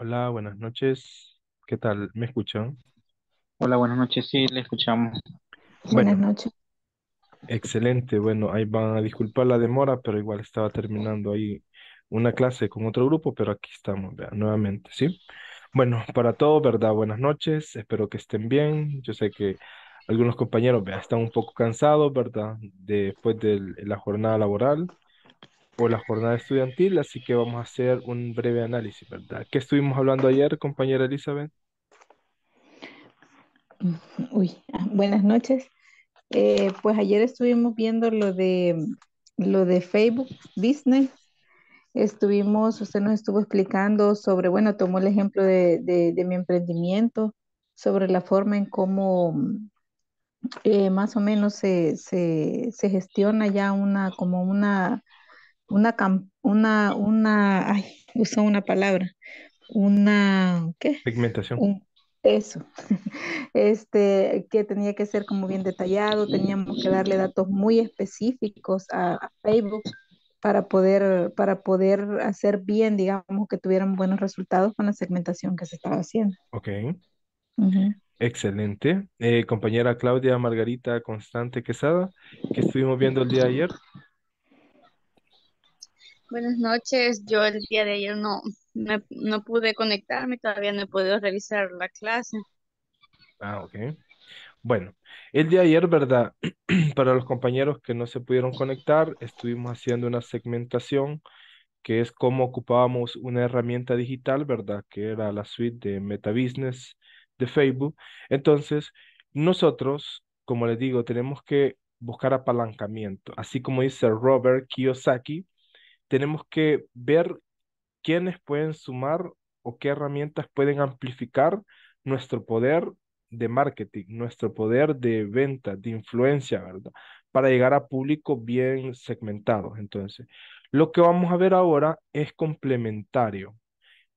Hola, buenas noches. ¿Qué tal? ¿Me escuchan? Hola, buenas noches. Sí, le escuchamos. Buenas noches. excelente. Bueno, ahí van a disculpar la demora, pero igual estaba terminando ahí una clase con otro grupo, pero aquí estamos, nuevamente, ¿sí? Bueno, para todos, ¿verdad? Buenas noches. Espero que estén bien. Yo sé que algunos compañeros, están un poco cansados, ¿verdad? Después de la jornada laboral por la jornada estudiantil, así que vamos a hacer un breve análisis, ¿verdad? ¿Qué estuvimos hablando ayer, compañera Elizabeth? Uy, ah, buenas noches. Eh, pues ayer estuvimos viendo lo de, lo de Facebook, Disney. Estuvimos, usted nos estuvo explicando sobre, bueno, tomó el ejemplo de, de, mi emprendimiento, sobre la forma en cómo eh, más o menos se, se, se gestiona ya una, como una una, una, una, ay, usó una palabra, una, ¿qué? Segmentación. eso, este, que tenía que ser como bien detallado, teníamos que darle datos muy específicos a, Facebook para poder, para poder hacer bien, digamos, que tuvieran buenos resultados con la segmentación que se estaba haciendo. Ok. Excelente. Eh, compañera Claudia Margarita Constante Quesada, que estuvimos viendo el día de ayer, Buenas noches. Yo el día de ayer no, no pude conectarme, todavía no he podido revisar la clase. Ah, ok. Bueno, el día de ayer, ¿verdad? Para los compañeros que no se pudieron conectar, estuvimos haciendo una segmentación que es cómo ocupábamos una herramienta digital, ¿verdad? Que era la suite de Meta Business de Facebook. Entonces, nosotros, como les digo, tenemos que buscar apalancamiento. Así como dice Robert Kiyosaki, tenemos que ver quiénes pueden sumar o qué herramientas pueden amplificar nuestro poder de marketing, nuestro poder de venta, de influencia, ¿verdad? Para llegar a público bien segmentado. Entonces, lo que vamos a ver ahora es complementario.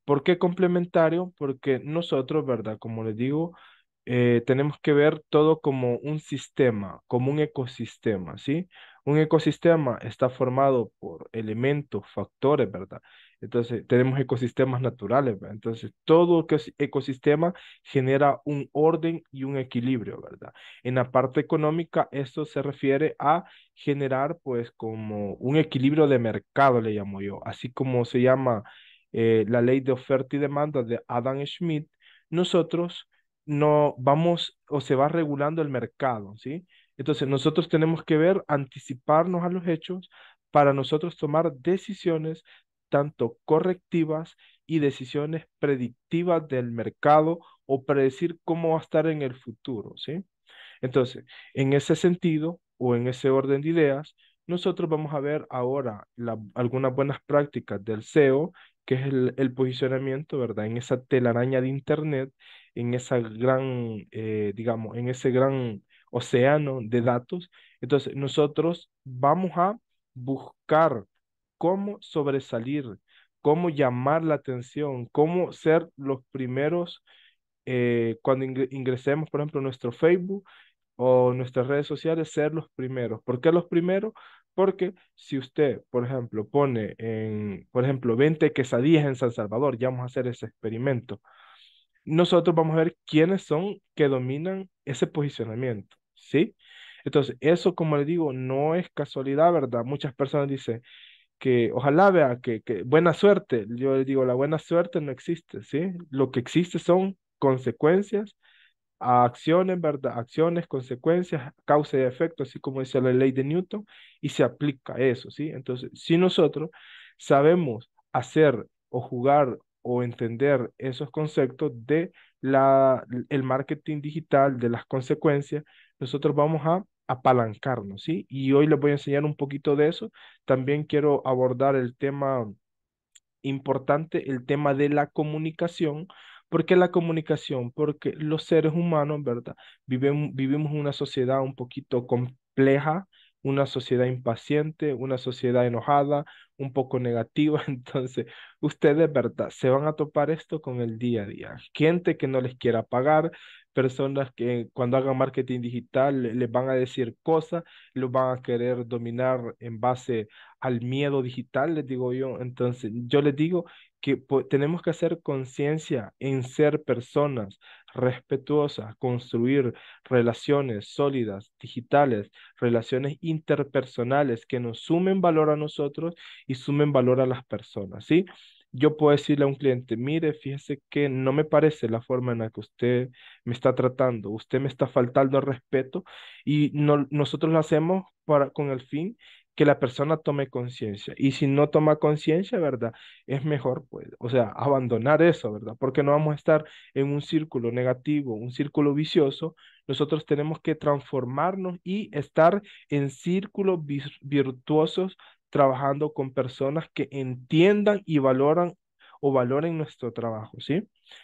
¿Por qué complementario? Porque nosotros, ¿verdad? Como les digo, eh, tenemos que ver todo como un sistema, como un ecosistema, ¿sí? un ecosistema está formado por elementos, factores, ¿verdad? Entonces, tenemos ecosistemas naturales, ¿verdad? Entonces, todo ecosistema genera un orden y un equilibrio, ¿verdad? En la parte económica, esto se refiere a generar, pues, como un equilibrio de mercado, le llamo yo, así como se llama eh, la ley de oferta y demanda de Adam Schmidt, nosotros no vamos o se va regulando el mercado, ¿sí? Entonces nosotros tenemos que ver, anticiparnos a los hechos para nosotros tomar decisiones tanto correctivas y decisiones predictivas del mercado o predecir cómo va a estar en el futuro, ¿sí? Entonces, en ese sentido o en ese orden de ideas, nosotros vamos a ver ahora algunas buenas prácticas del SEO, que es el, posicionamiento, ¿verdad? En esa telaraña de Internet, en esa gran, eh, digamos, en ese gran océano de datos. Entonces, nosotros vamos a buscar cómo sobresalir, cómo llamar la atención, cómo ser los primeros eh, cuando ingresemos, por ejemplo, nuestro Facebook o nuestras redes sociales, ser los primeros. ¿Por qué los primeros? Porque si usted, por ejemplo, pone en, por ejemplo, 20 quesadillas en San Salvador, ya vamos a hacer ese experimento. Nosotros vamos a ver quiénes son que dominan ese posicionamiento. ¿sí? Entonces, eso, como le digo, no es casualidad, ¿verdad? Muchas personas dicen que ojalá vea que, buena suerte. Yo le digo, la buena suerte no existe, ¿sí? Lo que existe son consecuencias acciones, ¿verdad? Acciones, consecuencias, causa y efecto, así como dice la ley de Newton, y se aplica eso, ¿sí? Entonces, si nosotros sabemos hacer o jugar o entender esos conceptos de el marketing digital, de las consecuencias, nosotros vamos a apalancarnos, ¿sí? Y hoy les voy a enseñar un poquito de eso. También quiero abordar el tema importante, el tema de la comunicación. ¿Por qué la comunicación? Porque los seres humanos, ¿verdad? vivimos una sociedad un poquito compleja, una sociedad impaciente, una sociedad enojada, un poco negativa. Entonces, ustedes, ¿verdad? Se van a topar esto con el día a día. Gente que no les quiera pagar, personas que cuando hagan marketing digital les van a decir cosas, los van a querer dominar en base al miedo digital, les digo yo. Entonces, yo les digo que pues, tenemos que hacer conciencia en ser personas respetuosas, construir relaciones sólidas, digitales, relaciones interpersonales que nos sumen valor a nosotros y sumen valor a las personas, ¿sí? yo puedo decirle a un cliente, mire, fíjese que no me parece la forma en la que usted me está tratando, usted me está faltando respeto y no, nosotros lo hacemos para, con el fin que la persona tome conciencia. Y si no toma conciencia, ¿verdad? Es mejor, pues, o sea, abandonar eso, ¿verdad? Porque no vamos a estar en un círculo negativo, un círculo vicioso. Nosotros tenemos que transformarnos y estar en círculos virtuosos trabajando con personas que entiendan y valoran o valoren nuestro trabajo, ¿sí?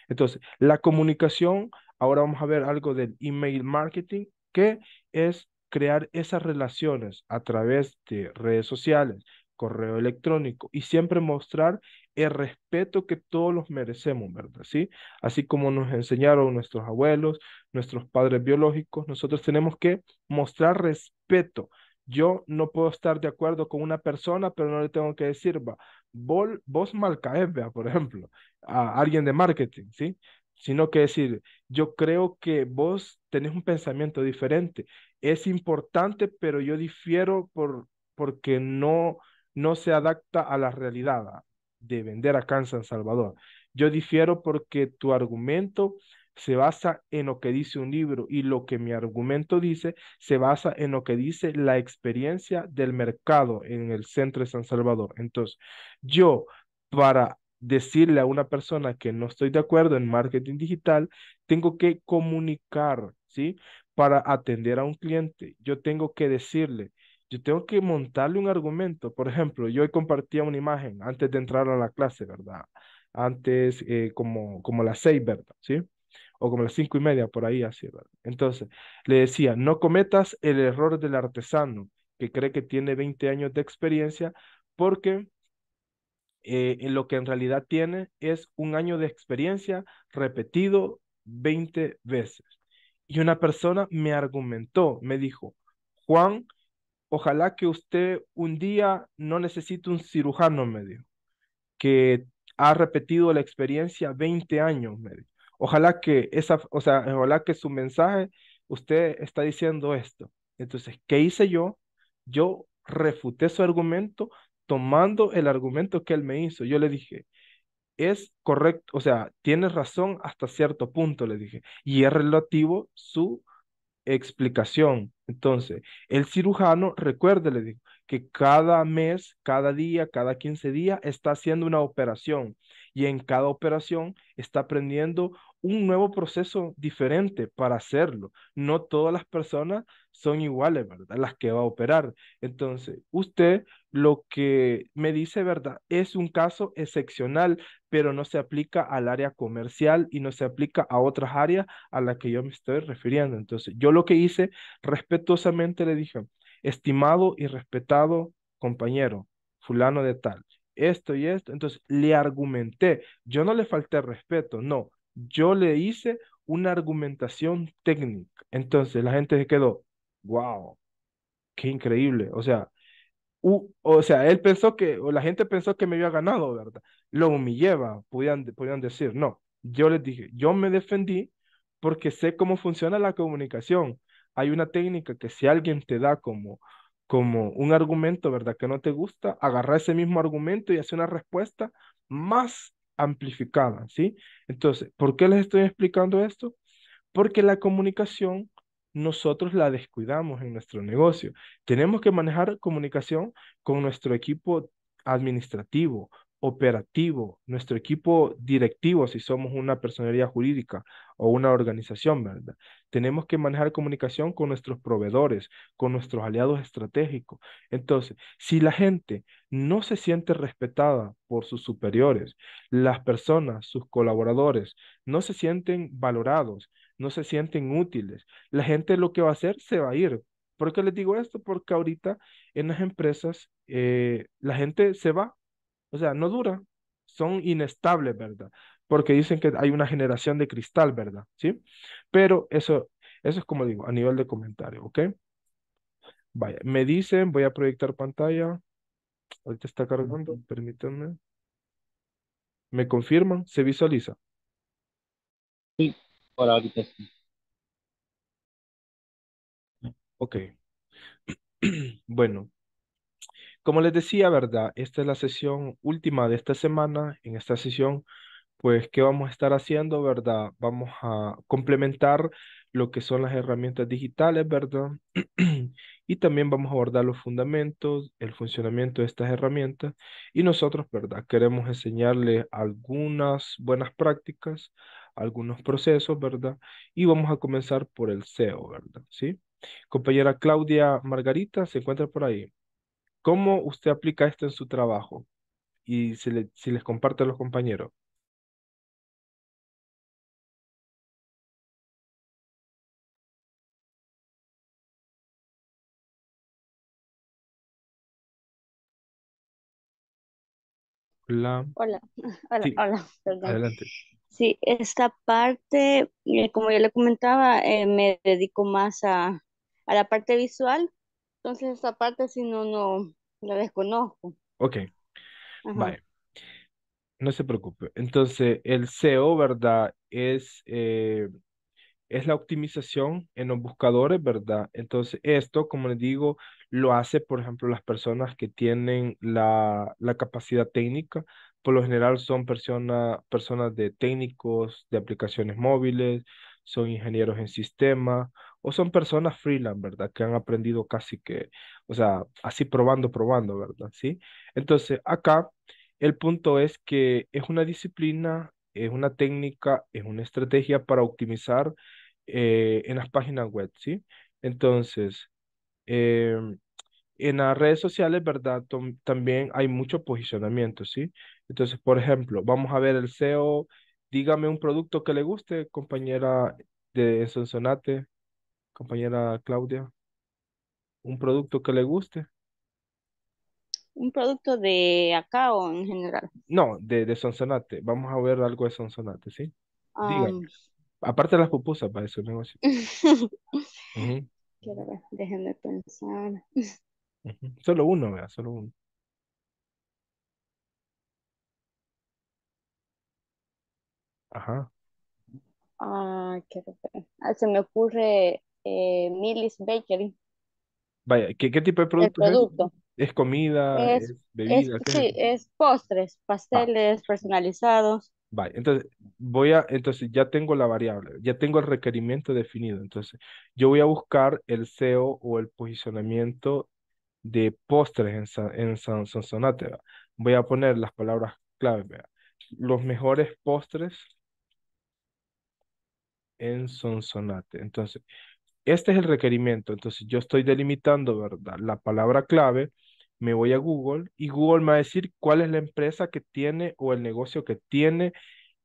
Entonces, la comunicación, ahora vamos a ver algo del email marketing, que es crear esas relaciones a través de redes sociales, correo electrónico y siempre mostrar el respeto que todos los merecemos, ¿verdad? ¿Sí? Así como nos enseñaron nuestros abuelos, nuestros padres biológicos, nosotros tenemos que mostrar respeto yo no puedo estar de acuerdo con una persona, pero no le tengo que decir, va, vos malcaes, vea, por ejemplo, a alguien de marketing, ¿sí? Sino que decir, yo creo que vos tenés un pensamiento diferente. Es importante, pero yo difiero por, porque no, no se adapta a la realidad ah, de vender acá en San Salvador. Yo difiero porque tu argumento se basa en lo que dice un libro y lo que mi argumento dice se basa en lo que dice la experiencia del mercado en el centro de San Salvador. Entonces, yo para decirle a una persona que no estoy de acuerdo en marketing digital, tengo que comunicar, ¿sí? Para atender a un cliente, yo tengo que decirle, yo tengo que montarle un argumento. Por ejemplo, yo compartía una imagen antes de entrar a la clase, ¿verdad? Antes, eh, como, como la 6, ¿verdad? ¿Sí? o como las cinco y media, por ahí así, ¿verdad? Entonces, le decía, no cometas el error del artesano que cree que tiene 20 años de experiencia porque eh, lo que en realidad tiene es un año de experiencia repetido 20 veces. Y una persona me argumentó, me dijo, Juan, ojalá que usted un día no necesite un cirujano, medio que ha repetido la experiencia 20 años, medio Ojalá que esa, o sea, ojalá que su mensaje, usted está diciendo esto. Entonces, ¿qué hice yo? Yo refuté su argumento tomando el argumento que él me hizo. Yo le dije, es correcto, o sea, tienes razón hasta cierto punto, le dije, y es relativo su explicación. Entonces, el cirujano, recuerde, le digo, que cada mes, cada día, cada 15 días está haciendo una operación y en cada operación está aprendiendo un nuevo proceso diferente para hacerlo. No todas las personas son iguales, ¿verdad? Las que va a operar. Entonces, usted lo que me dice, ¿verdad? Es un caso excepcional, pero no se aplica al área comercial y no se aplica a otras áreas a las que yo me estoy refiriendo. Entonces, yo lo que hice, respetuosamente le dije, estimado y respetado compañero, fulano de tal, esto y esto. Entonces, le argumenté, yo no le falté respeto, no, yo le hice una argumentación técnica. Entonces la gente se quedó, wow, qué increíble. O sea, o sea, él pensó que, o la gente pensó que me había ganado, ¿verdad? Lo humilleva, podían, podían decir, no. Yo les dije, yo me defendí porque sé cómo funciona la comunicación. Hay una técnica que si alguien te da como, como un argumento, ¿verdad? Que no te gusta, agarra ese mismo argumento y hace una respuesta más amplificada, ¿sí? Entonces, ¿por qué les estoy explicando esto? Porque la comunicación nosotros la descuidamos en nuestro negocio. Tenemos que manejar comunicación con nuestro equipo administrativo, operativo, nuestro equipo directivo, si somos una personería jurídica o una organización, ¿verdad? Tenemos que manejar comunicación con nuestros proveedores, con nuestros aliados estratégicos. Entonces, si la gente no se siente respetada por sus superiores, las personas, sus colaboradores, no se sienten valorados, no se sienten útiles, la gente lo que va a hacer se va a ir. ¿Por qué les digo esto? Porque ahorita en las empresas eh, la gente se va o sea, no dura. Son inestables, ¿verdad? Porque dicen que hay una generación de cristal, ¿verdad? ¿Sí? Pero eso, eso es como digo, a nivel de comentario, ¿ok? Vaya, me dicen, voy a proyectar pantalla. Ahorita está cargando, permítanme. ¿Me confirman? ¿Se visualiza? Sí, por ahorita sí. Ok. bueno, como les decía, ¿verdad? Esta es la sesión última de esta semana. En esta sesión, pues, ¿qué vamos a estar haciendo, verdad? Vamos a complementar lo que son las herramientas digitales, ¿verdad? y también vamos a abordar los fundamentos, el funcionamiento de estas herramientas. Y nosotros, ¿verdad? Queremos enseñarle algunas buenas prácticas, algunos procesos, ¿verdad? Y vamos a comenzar por el SEO, ¿verdad? ¿Sí? Compañera Claudia Margarita, ¿se encuentra por ahí? ¿Cómo usted aplica esto en su trabajo? Y si, les comparte a los compañeros. Hola. Hola, hola, perdón. adelante. Sí, esta parte, eh, como yo le comentaba, eh, me dedico más a la parte visual entonces esa parte si no, no la desconozco. Ok, vale. No se preocupe. Entonces el SEO, ¿verdad? Es, eh, es la optimización en los buscadores, ¿verdad? Entonces esto, como les digo, lo hace, por ejemplo, las personas que tienen la, capacidad técnica. Por lo general son personas de técnicos, de aplicaciones móviles, son ingenieros en sistemas o son personas freelance, ¿verdad? Que han aprendido casi que, o sea, así probando, probando, ¿verdad? Sí. Entonces, acá el punto es que es una disciplina, es una técnica, es una estrategia para optimizar eh, en las páginas web, ¿sí? Entonces, em, en las redes sociales, ¿verdad? también hay mucho posicionamiento, ¿sí? Entonces, por ejemplo, vamos a ver el SEO. Dígame un producto que le guste, compañera de Sonsonate compañera Claudia, un producto que le guste. Un producto de acá o en general. No, de, de Sonsonate. Vamos a ver algo de Sonsonate, ¿sí? Aparte de las pupusas para su negocio. Quiero ver, déjenme pensar. Solo uno, vea, solo uno. Ajá. Ah, quiero ver. Ah, se me ocurre eh, Millis Bakery. Vaya, ¿qué, tipo de producto, es? comida? Es, sí, es postres, pasteles personalizados. Vaya, entonces voy a, entonces ya tengo la variable, ya tengo el requerimiento definido. Entonces, yo voy a buscar el SEO o el posicionamiento de postres en, Sonsonate. Voy a poner las palabras clave, Los mejores postres en Sonsonate. Entonces, este es el requerimiento. Entonces yo estoy delimitando, ¿verdad? La palabra clave, me voy a Google y Google me va a decir cuál es la empresa que tiene o el negocio que tiene,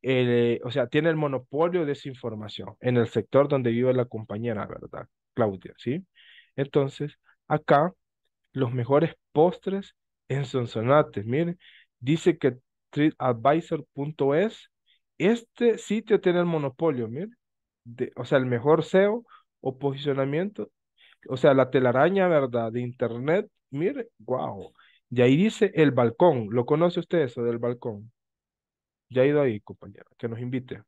eh, o sea, tiene el monopolio de esa información en el sector donde vive la compañera, ¿verdad? Claudia, ¿sí? Entonces, acá, los mejores postres en Sonsonate, miren, dice que TripAdvisor.es, este sitio tiene el monopolio, miren, de, o sea, el mejor SEO o posicionamiento, o sea, la telaraña, ¿verdad? De internet, mire, wow. Y ahí dice el balcón, ¿lo conoce usted eso del balcón? Ya ha ido ahí, compañera, que nos invite.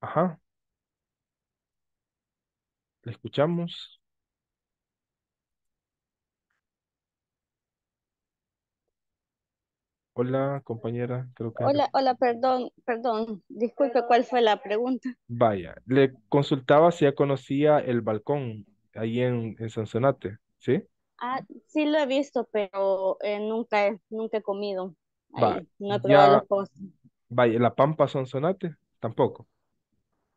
Ajá, le escuchamos. Hola, compañera, creo que... Hola, hola, perdón, perdón, disculpe, ¿cuál fue la pregunta? Vaya, le consultaba si ya conocía el balcón ahí en, en ¿sí? Ah, sí lo he visto, pero eh, nunca, he, nunca he comido. no he Vaya, ¿la pampa Sonsonate? Tampoco.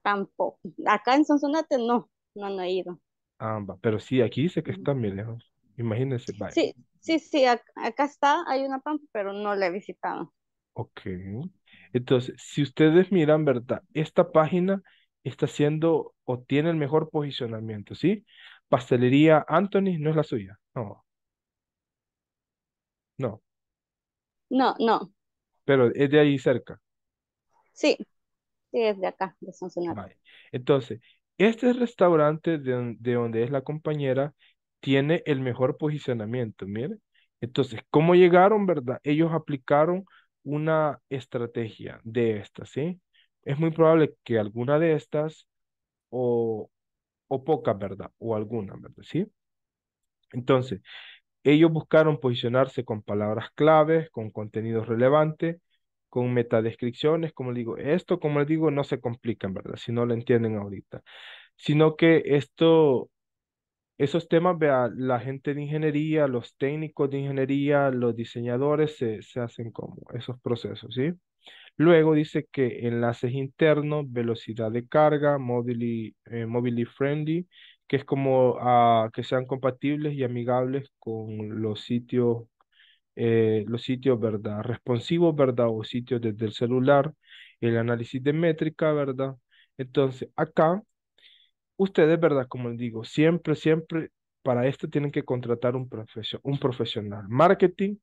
Tampoco. Acá en Sanzonate no, no, no he ido. Ah, pero sí, aquí dice que está muy lejos. Imagínense, vaya. Sí, Sí, sí, acá está, hay una pampa, pero no la he visitado. Ok. Entonces, si ustedes miran, ¿verdad? Esta página está haciendo o tiene el mejor posicionamiento, ¿sí? Pastelería Anthony no es la suya, no. No. No, no. Pero es de ahí cerca. Sí, sí, es de acá, de este Vale. Entonces, este restaurante de donde es la compañera tiene el mejor posicionamiento, mire. Entonces, ¿cómo llegaron, verdad? Ellos aplicaron una estrategia de estas, ¿sí? Es muy probable que alguna de estas o, o pocas, ¿verdad? O alguna, ¿verdad? ¿Sí? Entonces, ellos buscaron posicionarse con palabras claves, con contenido relevante, con metadescripciones, como digo, esto, como les digo, no se complica, ¿verdad? Si no lo entienden ahorita, sino que esto esos temas, vea, la gente de ingeniería, los técnicos de ingeniería, los diseñadores se, hacen como esos procesos, ¿sí? Luego dice que enlaces internos, velocidad de carga, móvil eh, friendly, que es como ah, que sean compatibles y amigables con los sitios, eh, los sitios, ¿verdad? Responsivos, ¿verdad? O sitios desde el celular, el análisis de métrica, ¿verdad? Entonces, acá ustedes, ¿verdad? Como les digo, siempre, siempre para esto tienen que contratar un, un profesional. Marketing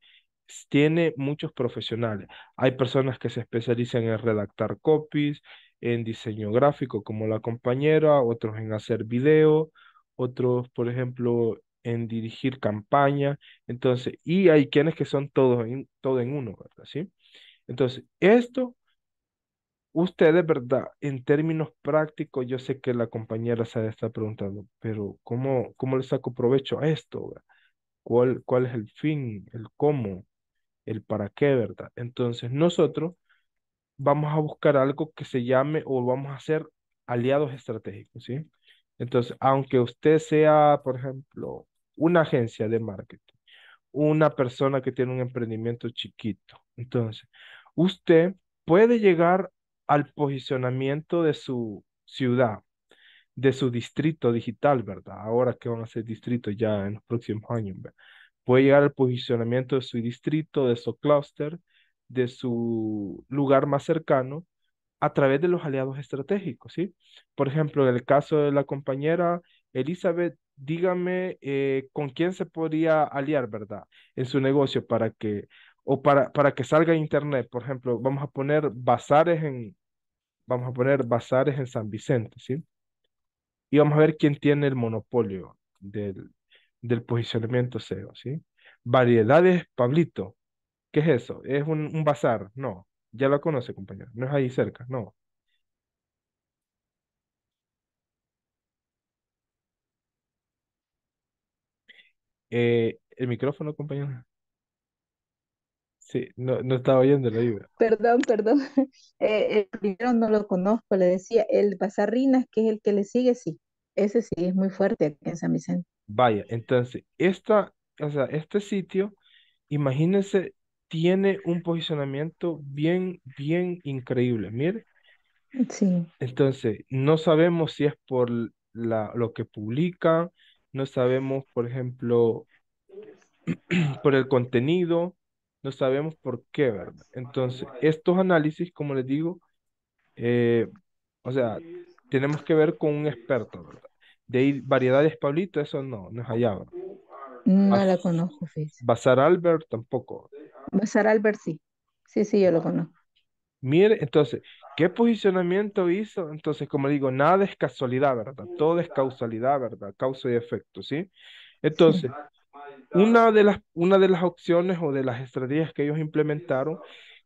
tiene muchos profesionales. Hay personas que se especializan en redactar copies, en diseño gráfico como la compañera, otros en hacer video, otros, por ejemplo, en dirigir campaña. Entonces, y hay quienes que son todos en, todo en uno, ¿verdad? ¿Sí? Entonces, esto Ustedes, ¿verdad? En términos prácticos, yo sé que la compañera se está preguntando, pero ¿cómo, cómo le saco provecho a esto? ¿Cuál, ¿Cuál es el fin, el cómo, el para qué, verdad? Entonces, nosotros vamos a buscar algo que se llame o vamos a hacer aliados estratégicos, ¿sí? Entonces, aunque usted sea, por ejemplo, una agencia de marketing, una persona que tiene un emprendimiento chiquito, entonces, usted puede llegar al posicionamiento de su ciudad, de su distrito digital, ¿verdad? Ahora que van a ser distritos ya en los próximos años, Puede llegar al posicionamiento de su distrito, de su clúster, de su lugar más cercano a través de los aliados estratégicos, ¿sí? Por ejemplo, en el caso de la compañera Elizabeth, dígame eh, con quién se podría aliar, ¿verdad? En su negocio para que o para, para que salga internet, por ejemplo, vamos a poner bazares en, vamos a poner bazares en San Vicente, ¿sí? Y vamos a ver quién tiene el monopolio del, del posicionamiento SEO, ¿sí? Variedades Pablito, ¿qué es eso? ¿Es un, bazar? No, ya lo conoce, compañero, no es ahí cerca, no. Eh, el micrófono, compañero. Sí, no, estaba oyendo la libro. Perdón, perdón. Eh, el primero no lo conozco, le decía. El Bazarrinas, que es el que le sigue, sí. Ese sí es muy fuerte aquí en San Vicente. Vaya, entonces, esta, sea, este sitio, imagínense, tiene un posicionamiento bien, bien increíble. Mire. Sí. Entonces, no sabemos si es por la, lo que publica no sabemos, por ejemplo, por el contenido, no sabemos por qué, ¿verdad? Entonces, estos análisis, como les digo, eh, o sea, tenemos que ver con un experto, ¿verdad? De ahí, variedades, Pablito, eso no, no es allá, No la conozco, sí. Basar Albert tampoco. Basar Albert sí. Sí, sí, yo lo conozco. Mire, entonces, ¿qué posicionamiento hizo? Entonces, como digo, nada es casualidad, ¿verdad? Todo es causalidad, ¿verdad? Causa y efecto, ¿sí? Entonces, una de, las, una de las opciones o de las estrategias que ellos implementaron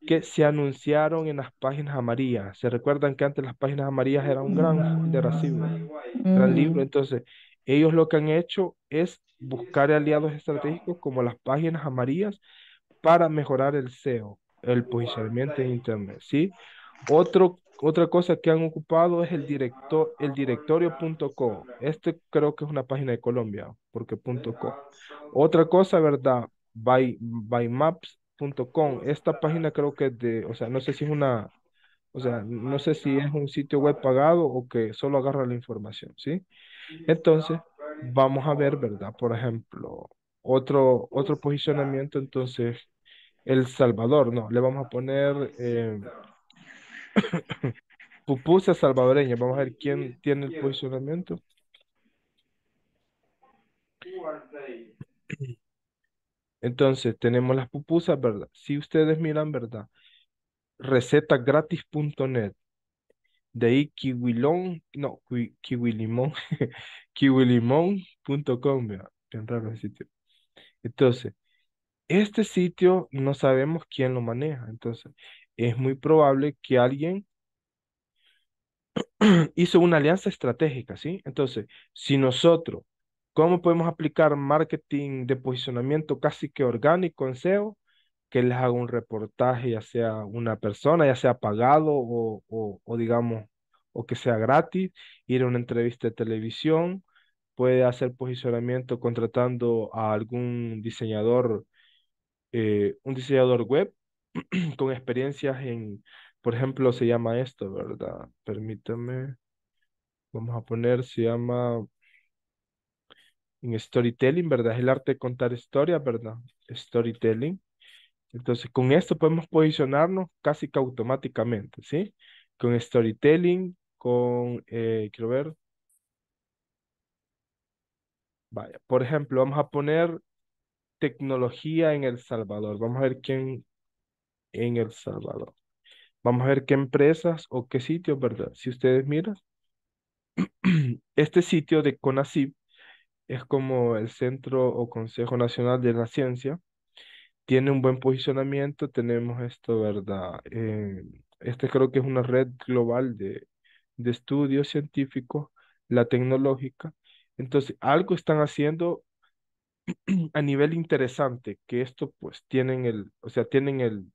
que se anunciaron en las páginas amarillas. ¿Se recuerdan que antes las páginas amarillas eran un gran de gran mm. libro? Entonces, ellos lo que han hecho es buscar aliados estratégicos como las páginas amarillas para mejorar el SEO, el posicionamiento en Internet, ¿sí? Otro otra cosa que han ocupado es el director, el directorio.co. Este creo que es una página de Colombia, porque Otra cosa, ¿verdad? By, bymaps.com. Esta página creo que es de, o sea, no sé si es una, o sea, no sé si es un sitio web pagado o que solo agarra la información, ¿sí? Entonces, vamos a ver, ¿verdad? Por ejemplo, otro, otro posicionamiento, entonces, El Salvador, no, le vamos a poner... Eh, Pupusa salvadoreña. Vamos a ver quién tiene el posicionamiento. Entonces, tenemos las pupusas, ¿verdad? Si ustedes miran, ¿verdad? Recetagratis.net. De ahí kiwilon, no, kiwilimon, kiwilimón, kiwilimón.com, entrar sitio. Entonces, este sitio no sabemos quién lo maneja. Entonces, es muy probable que alguien hizo una alianza estratégica, ¿sí? Entonces, si nosotros, ¿cómo podemos aplicar marketing de posicionamiento casi que orgánico en SEO? Que les haga un reportaje, ya sea una persona, ya sea pagado o, digamos, o que sea gratis, ir a una entrevista de televisión, puede hacer posicionamiento contratando a algún diseñador, eh, un diseñador web con experiencias en, por ejemplo, se llama esto, ¿verdad? Permítame, vamos a poner, se llama en storytelling, ¿verdad? Es el arte de contar historias, ¿verdad? Storytelling. Entonces, con esto podemos posicionarnos casi que automáticamente, ¿sí? Con storytelling, con, eh, quiero ver. Vaya, por ejemplo, vamos a poner tecnología en El Salvador. Vamos a ver quién, en El Salvador. Vamos a ver qué empresas o qué sitios, ¿verdad? Si ustedes miran, este sitio de CONACYT es como el Centro o Consejo Nacional de la Ciencia. Tiene un buen posicionamiento, tenemos esto, ¿verdad? este creo que es una red global de, de estudios científicos, la tecnológica. Entonces, algo están haciendo a nivel interesante, que esto pues tienen el, o sea, tienen el,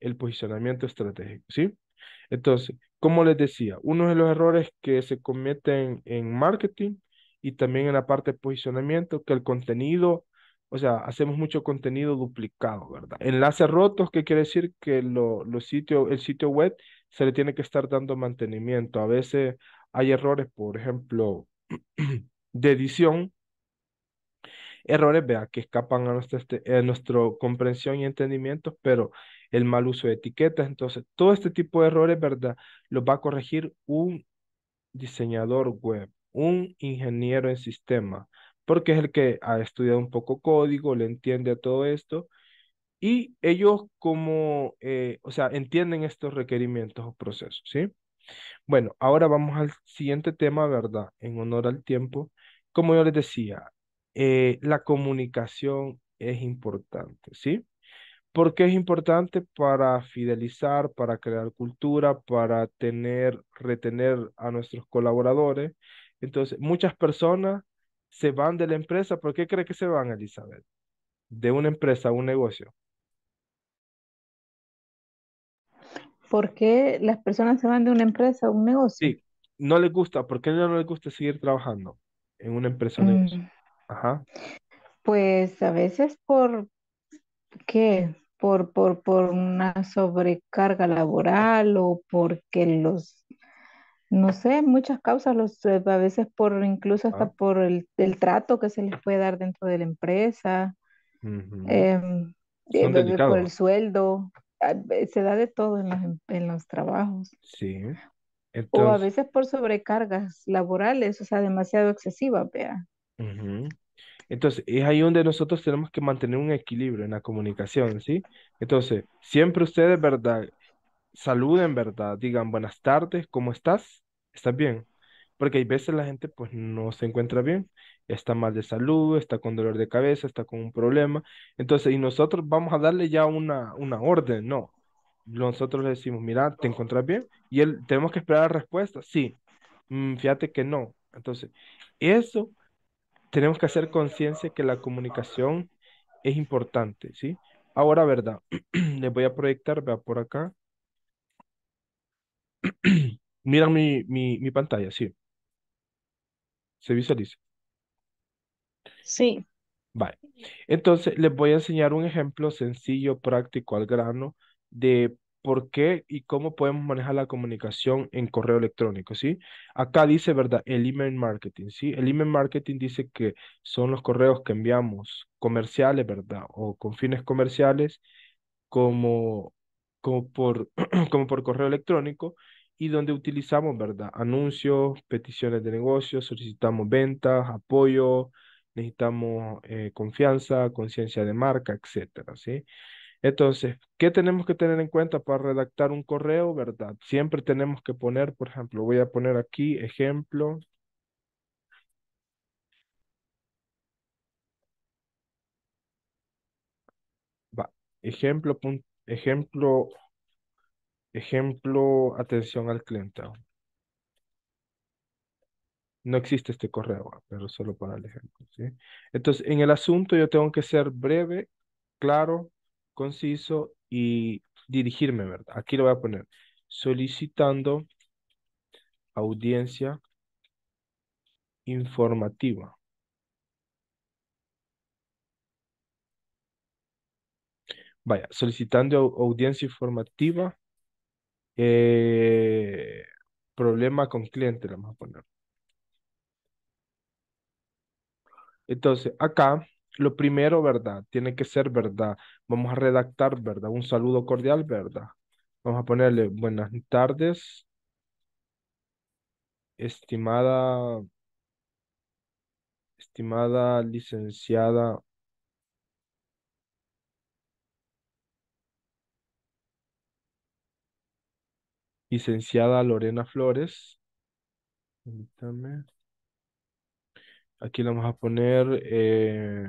el posicionamiento estratégico, ¿sí? Entonces, como les decía, uno de los errores que se cometen en marketing y también en la parte de posicionamiento, que el contenido, o sea, hacemos mucho contenido duplicado, ¿verdad? Enlaces rotos, ¿qué quiere decir que lo, el sitio web se le tiene que estar dando mantenimiento. A veces hay errores, por ejemplo, de edición, errores, vea, que escapan a nuestra, este, a nuestra comprensión y entendimiento, pero el mal uso de etiquetas. Entonces, todo este tipo de errores, ¿verdad? Los va a corregir un diseñador web, un ingeniero en sistema, porque es el que ha estudiado un poco código, le entiende a todo esto. Y ellos como, eh, o sea, entienden estos requerimientos o procesos, ¿sí? Bueno, ahora vamos al siguiente tema, ¿verdad? En honor al tiempo. Como yo les decía, eh, la comunicación es importante, ¿sí? porque es importante para fidelizar, para crear cultura, para tener, retener a nuestros colaboradores. Entonces, muchas personas se van de la empresa. ¿Por qué cree que se van, Elizabeth? De una empresa a un negocio. ¿Por qué las personas se van de una empresa a un negocio? Sí, no les gusta. ¿Por qué no les gusta seguir trabajando en una empresa o negocio? Mm. Ajá. Pues a veces por, qué? Por, por, por una sobrecarga laboral o porque los, no sé, muchas causas, los, eh, a veces por incluso hasta ah. por el, trato que se les puede dar dentro de la empresa, em, eh, por el sueldo, ah, se da de todo en los, trabajos. Sí. O a veces por sobrecargas laborales, o sea, demasiado excesiva, vea. Entonces, es ahí donde nosotros tenemos que mantener un equilibrio en la comunicación, ¿sí? Entonces, siempre ustedes, ¿verdad? Saluden, ¿verdad? Digan buenas tardes, ¿cómo estás? ¿Estás bien? Porque hay veces la gente pues no se encuentra bien, está mal de salud, está con dolor de cabeza, está con un problema. Entonces, y nosotros vamos a darle ya una, orden, no. Nosotros le decimos, mira, ¿te encuentras bien? Y él, ¿tenemos que esperar la respuesta? Sí. Mm, fíjate que no. Entonces, eso tenemos que hacer conciencia que la comunicación es importante, ¿sí? Ahora, ¿verdad? Les voy a proyectar, vea por acá. Miran mi, mi, mi pantalla, ¿sí? ¿Se visualiza? Sí. Vale. Entonces, les voy a enseñar un ejemplo sencillo, práctico, al grano, de por qué y cómo podemos manejar la comunicación en correo electrónico, ¿sí? Acá dice, ¿verdad? El email marketing, ¿sí? El email marketing dice que son los correos que enviamos comerciales, ¿verdad? O con fines comerciales, como, como, por, como por correo electrónico y donde utilizamos, ¿verdad? Anuncios, peticiones de negocios, solicitamos ventas, apoyo, necesitamos eh, confianza, conciencia de marca, etcétera, ¿sí? sí entonces, ¿qué tenemos que tener en cuenta para redactar un correo, verdad? Siempre tenemos que poner, por ejemplo, voy a poner aquí ejemplo. Va, ejemplo, ejemplo, ejemplo, atención al cliente. No existe este correo, ah, pero solo para el ejemplo, Entonces, en el asunto yo tengo que ser breve, claro, conciso y dirigirme, ¿verdad? Aquí lo voy a poner. Solicitando audiencia informativa. Vaya, solicitando audiencia informativa. Eh, problema con cliente, lo vamos a poner. Entonces, acá lo primero, ¿verdad? Tiene que ser verdad. Vamos a redactar, ¿verdad? Un saludo cordial, ¿verdad? Vamos a ponerle buenas tardes, estimada, estimada licenciada. Licenciada Lorena Flores. Permítame. Aquí le vamos a poner eh,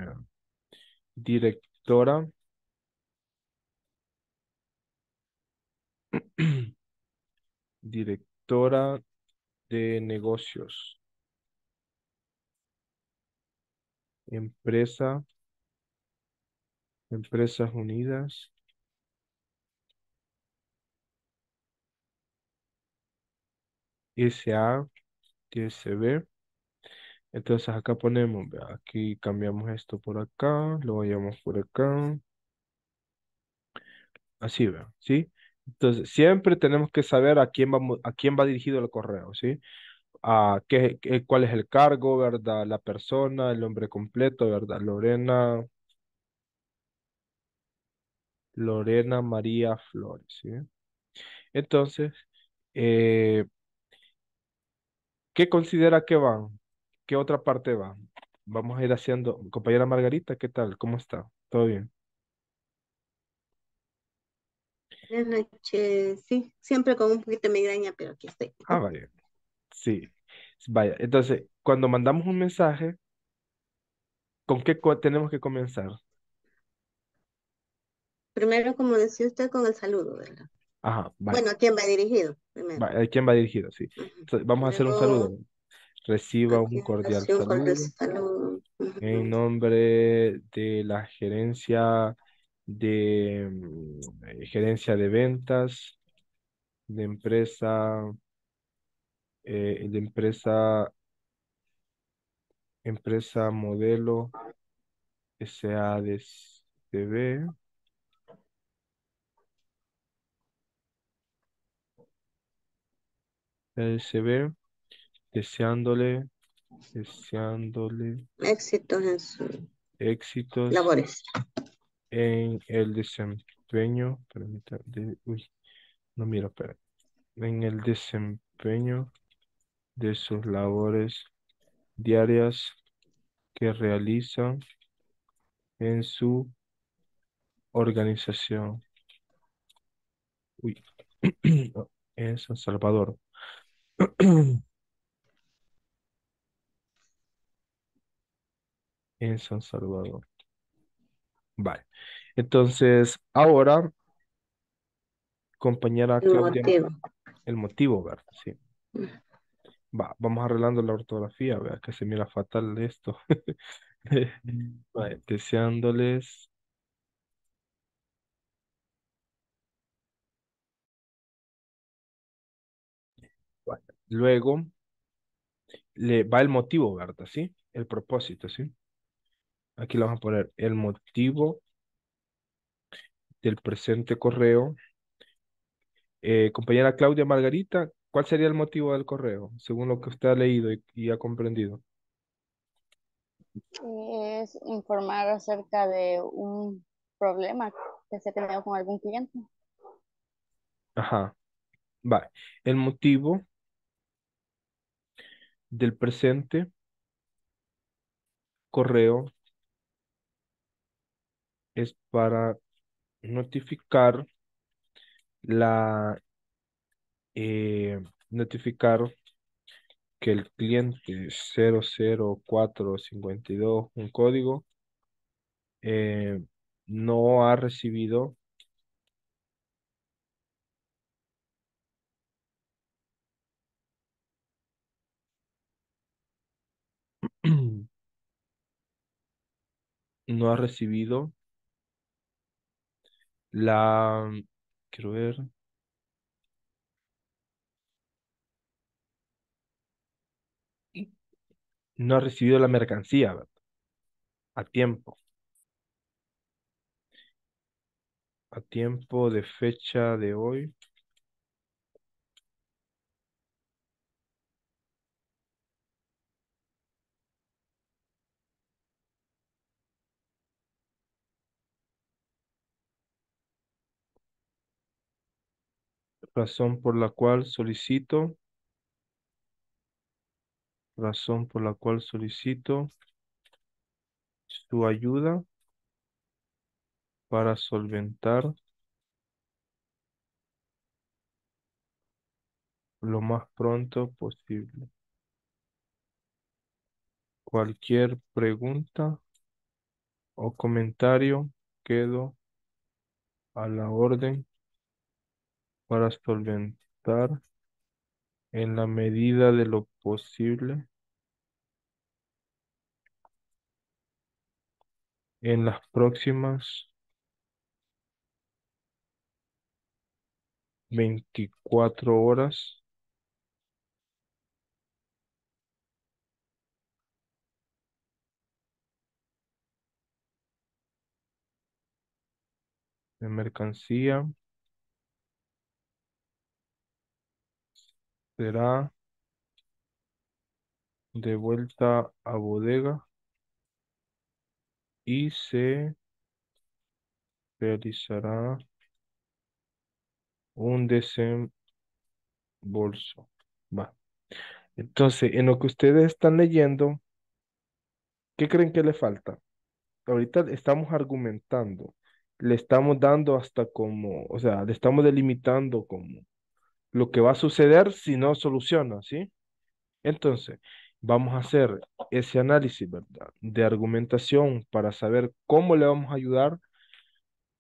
directora. directora de negocios. Empresa. Empresas Unidas. SA, TSB. Entonces acá ponemos, vea, aquí cambiamos esto por acá, lo vayamos por acá. Así, vea, ¿sí? Entonces, siempre tenemos que saber a quién, vamos, a quién va dirigido el correo, ¿sí? A qué, cuál es el cargo, ¿verdad? La persona, el nombre completo, ¿verdad? Lorena. Lorena María Flores, ¿sí? Entonces, eh, ¿qué considera que van? qué otra parte va? Vamos a ir haciendo. Compañera Margarita, ¿qué tal? ¿Cómo está? ¿Todo bien? Buenas noches. Sí, siempre con un poquito de migraña, pero aquí estoy. Ah, vaya. Sí. Vaya, entonces, cuando mandamos un mensaje, ¿con qué tenemos que comenzar? Primero, como decía usted, con el saludo, ¿verdad? Ajá, Bueno, ¿a quién va dirigido? ¿A quién va dirigido? Sí. vamos a hacer un saludo reciba un cordial saludo. En nombre de la gerencia de mm, eh, gerencia de ventas de empresa eh, de empresa empresa modelo SADCB SADCB deseándole, deseándole éxitos en su éxitos labores en el desempeño, de, uy, no mira, espera, en el desempeño de sus labores diarias que realizan en su organización. Uy, en San Salvador. en San Salvador. Vale. Entonces, ahora, compañera el Motivo. El motivo, ¿verdad? Sí. Va, vamos arreglando la ortografía, vea Que se mira fatal esto. vale, deseándoles. Bueno, Luego, le va el motivo, ¿verdad? ¿Sí? El propósito, ¿sí? aquí le vamos a poner el motivo del presente correo. Eh, compañera Claudia Margarita, ¿cuál sería el motivo del correo, según lo que usted ha leído y, ha comprendido? Es informar acerca de un problema que se ha tenido con algún cliente. Ajá. Vale. El motivo del presente correo es para notificar la eh, notificar que el cliente dos un código, eh, no ha recibido no ha recibido la, quiero ver. No ha recibido la mercancía a tiempo. A tiempo de fecha de hoy. razón por la cual solicito, razón por la cual solicito su ayuda para solventar lo más pronto posible. Cualquier pregunta o comentario quedo a la orden para solventar en la medida de lo posible en las próximas 24 horas. de mercancía será de vuelta a bodega y se realizará un desembolso. Va. Entonces, en lo que ustedes están leyendo, ¿qué creen que le falta? Ahorita estamos argumentando, le estamos dando hasta como, o sea, le estamos delimitando como lo que va a suceder si no soluciona, ¿sí? Entonces, vamos a hacer ese análisis, ¿verdad? De argumentación para saber cómo le vamos a ayudar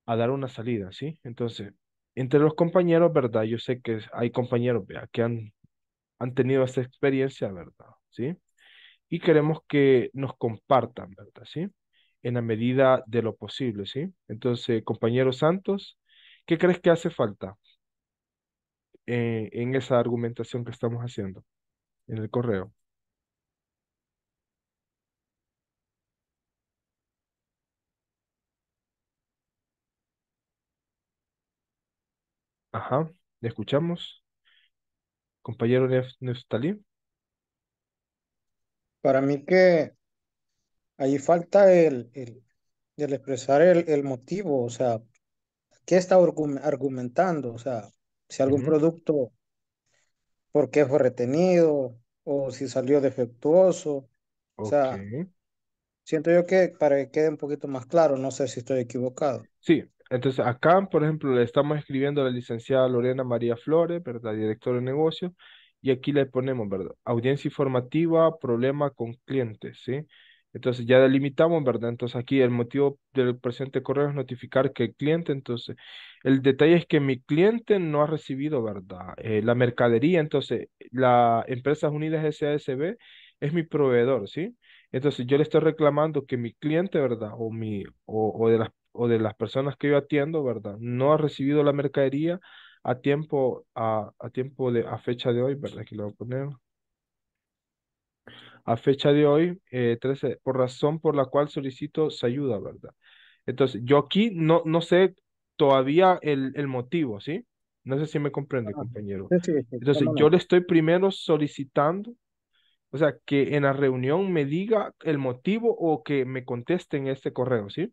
a dar una salida, ¿sí? Entonces, entre los compañeros, ¿verdad? Yo sé que hay compañeros que han, han tenido esa experiencia, ¿verdad? ¿Sí? Y queremos que nos compartan, ¿verdad? ¿Sí? En la medida de lo posible, ¿sí? Entonces, compañero Santos, ¿qué crees que hace falta? Eh, en esa argumentación que estamos haciendo en el correo. Ajá, ¿le escuchamos? Compañero Neftalí. Para mí que ahí falta el, el, expresar el, el, motivo, o sea, ¿qué está argumentando? O sea, si algún producto, por qué fue retenido o si salió defectuoso. O sea, siento yo que para que quede un poquito más claro, no sé si estoy equivocado. Sí, entonces acá, por ejemplo, le estamos escribiendo a la licenciada Lorena María Flores, ¿verdad? Directora de negocios, y aquí le ponemos, ¿verdad? Audiencia informativa, problema con clientes, ¿sí? Entonces ya delimitamos, ¿verdad? Entonces aquí el motivo del presente correo es notificar que el cliente, entonces el detalle es que mi cliente no ha recibido, ¿verdad? Eh, la mercadería, entonces la Empresas Unidas SASB es mi proveedor, ¿sí? Entonces yo le estoy reclamando que mi cliente, ¿verdad? O, mi, o, de, las, o de las personas que yo atiendo, ¿verdad? No ha recibido la mercadería a tiempo, a, tiempo de, a fecha de hoy, ¿verdad? Aquí lo voy a poner a fecha de hoy, 13, eh, por razón por la cual solicito su ayuda, ¿verdad? Entonces, yo aquí no, no sé todavía el, motivo, ¿sí? No sé si me comprende, ah, compañero. Entonces, yo le estoy primero solicitando, o sea, que en la reunión me diga el motivo o que me conteste en este correo, ¿sí?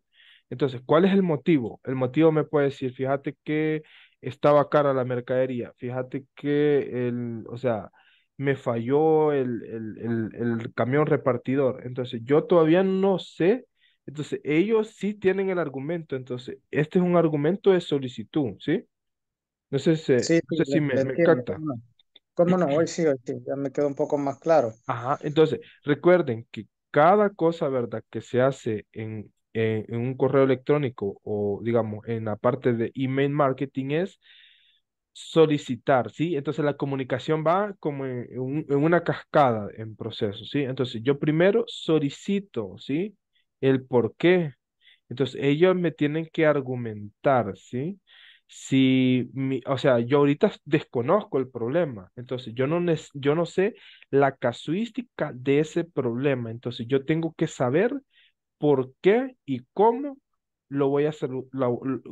Entonces, ¿cuál es el motivo? El motivo me puede decir, fíjate que estaba cara la mercadería, fíjate que, el, o sea, me falló el, el, camión repartidor. Entonces, yo todavía no sé. Entonces, ellos sí tienen el argumento. Entonces, este es un argumento de solicitud, ¿sí? No sé si, me, me ¿Cómo, no? Hoy sí, hoy sí, ya me quedó un poco más claro. Ajá, entonces, recuerden que cada cosa, ¿verdad?, que se hace en, en un correo electrónico o, digamos, en la parte de email marketing es solicitar, ¿sí? Entonces la comunicación va como en, una cascada en proceso, ¿sí? Entonces yo primero solicito, ¿sí? El por qué. Entonces ellos me tienen que argumentar, ¿sí? Si, o sea, yo ahorita desconozco el problema, entonces yo no, yo no sé la casuística de ese problema, entonces yo tengo que saber por qué y cómo lo voy a,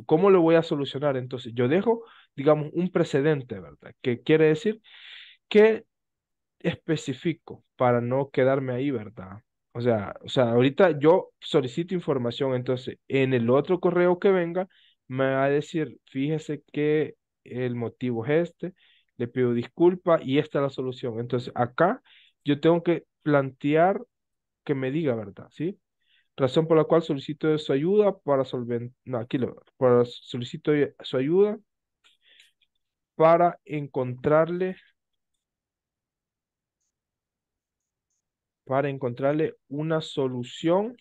cómo lo voy a solucionar. Entonces yo dejo digamos, un precedente, ¿verdad? Que quiere decir que específico para no quedarme ahí, ¿verdad? O sea, o sea, ahorita yo solicito información, entonces en el otro correo que venga me va a decir, fíjese que el motivo es este, le pido disculpa y esta es la solución. Entonces acá yo tengo que plantear que me diga, ¿verdad? ¿Sí? Razón por la cual solicito su ayuda para solventar, no, aquí lo, solicito su ayuda para encontrarle para encontrarle una solución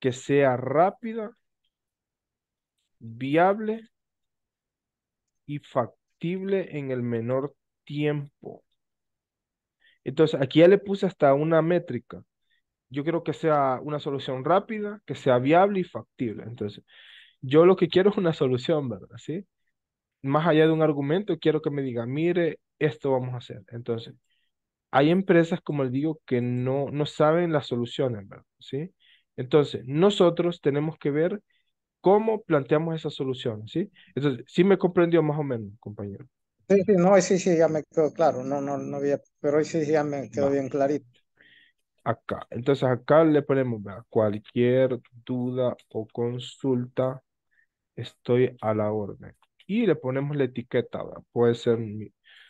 que sea rápida, viable y factible en el menor tiempo. Entonces, aquí ya le puse hasta una métrica. Yo quiero que sea una solución rápida, que sea viable y factible. Entonces, yo lo que quiero es una solución, ¿verdad? ¿Sí? más allá de un argumento, quiero que me diga, mire, esto vamos a hacer. Entonces, hay empresas, como les digo, que no, no saben las soluciones, ¿verdad? ¿Sí? Entonces, nosotros tenemos que ver cómo planteamos esas soluciones, ¿sí? Entonces, sí me comprendió más o menos, compañero. Sí, sí, no, sí, sí, ya me quedó claro, no, no, no había, pero sí, sí, ya me quedó bien clarito. Acá, entonces acá le ponemos, cualquier duda o consulta, estoy a la orden y le ponemos la etiqueta. ¿verdad? Puede ser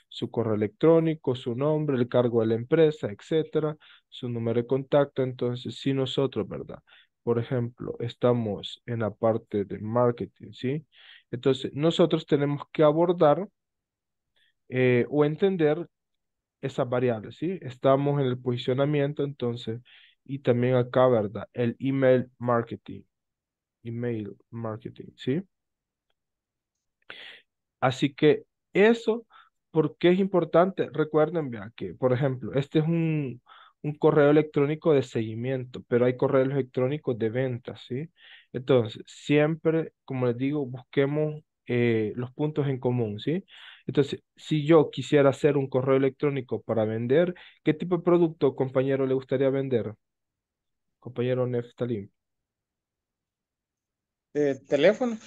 su correo electrónico, su nombre, el cargo de la empresa, etcétera, su número de contacto. Entonces, si nosotros, ¿verdad? Por ejemplo, estamos en la parte de marketing, ¿sí? Entonces, nosotros tenemos que abordar eh, o entender esas variables, ¿sí? Estamos en el posicionamiento, entonces, y también acá, ¿verdad? El email marketing, email marketing, ¿sí? Así que eso, ¿por qué es importante? Recuerden, que, por ejemplo, este es un, un correo electrónico de seguimiento, pero hay correos electrónicos de venta, ¿sí? Entonces, siempre, como les digo, busquemos eh, los puntos en común, ¿sí? Entonces, si yo quisiera hacer un correo electrónico para vender, ¿qué tipo de producto, compañero, le gustaría vender? Compañero Neftalim. Eh,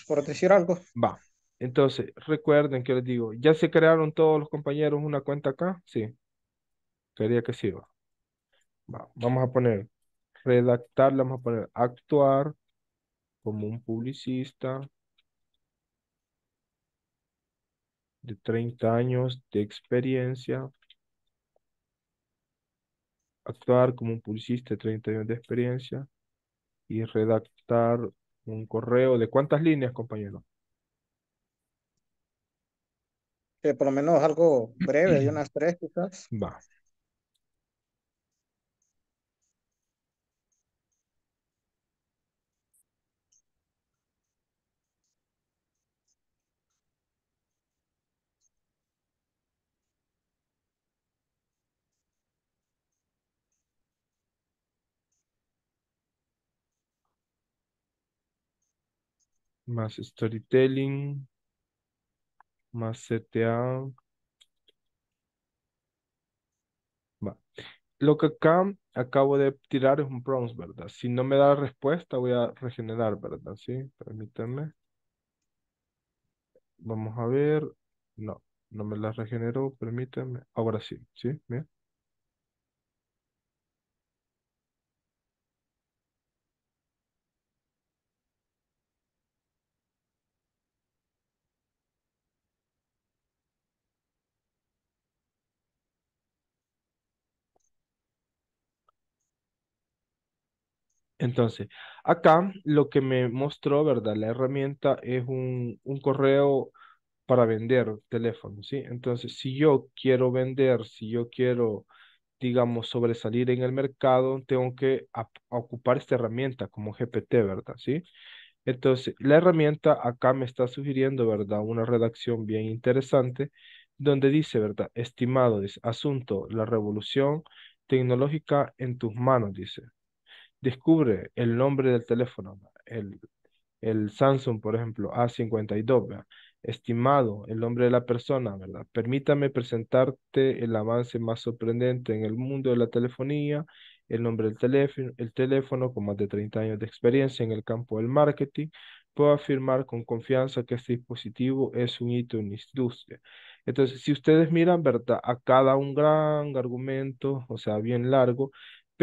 por decir algo. Va, entonces, recuerden que les digo, ¿ya se crearon todos los compañeros una cuenta acá? Sí. Quería que sí. vamos a poner, redactar, vamos a poner actuar como un publicista de 30 años de experiencia. Actuar como un publicista de 30 años de experiencia y redactar un correo de cuántas líneas, compañero? por lo menos algo breve, y unas tres quizás. Va. Más storytelling más CTA. Lo que acá acabo de tirar es un prompt, ¿verdad? Si no me da la respuesta, voy a regenerar, ¿verdad? Sí, permítanme. Vamos a ver. No, no me la regeneró, permítanme. Ahora sí, ¿sí? Bien. Entonces, acá lo que me mostró, ¿verdad? La herramienta es un, un correo para vender teléfono, ¿sí? Entonces, si yo quiero vender, si yo quiero, digamos, sobresalir en el mercado, tengo que ocupar esta herramienta como GPT, ¿verdad? ¿Sí? Entonces, la herramienta acá me está sugiriendo, ¿verdad? Una redacción bien interesante donde dice, ¿verdad? Estimado, asunto, la revolución tecnológica en tus manos, dice descubre el nombre del teléfono, el, Samsung, por ejemplo, A52, estimado el nombre de la persona, ¿verdad? Permítame presentarte el avance más sorprendente en el mundo de la telefonía, el nombre del teléfono, el teléfono con más de 30 años de experiencia en el campo del marketing, puedo afirmar con confianza que este dispositivo es un hito en la industria. Entonces, si ustedes miran, ¿verdad? Acá da un gran argumento, o sea, bien largo,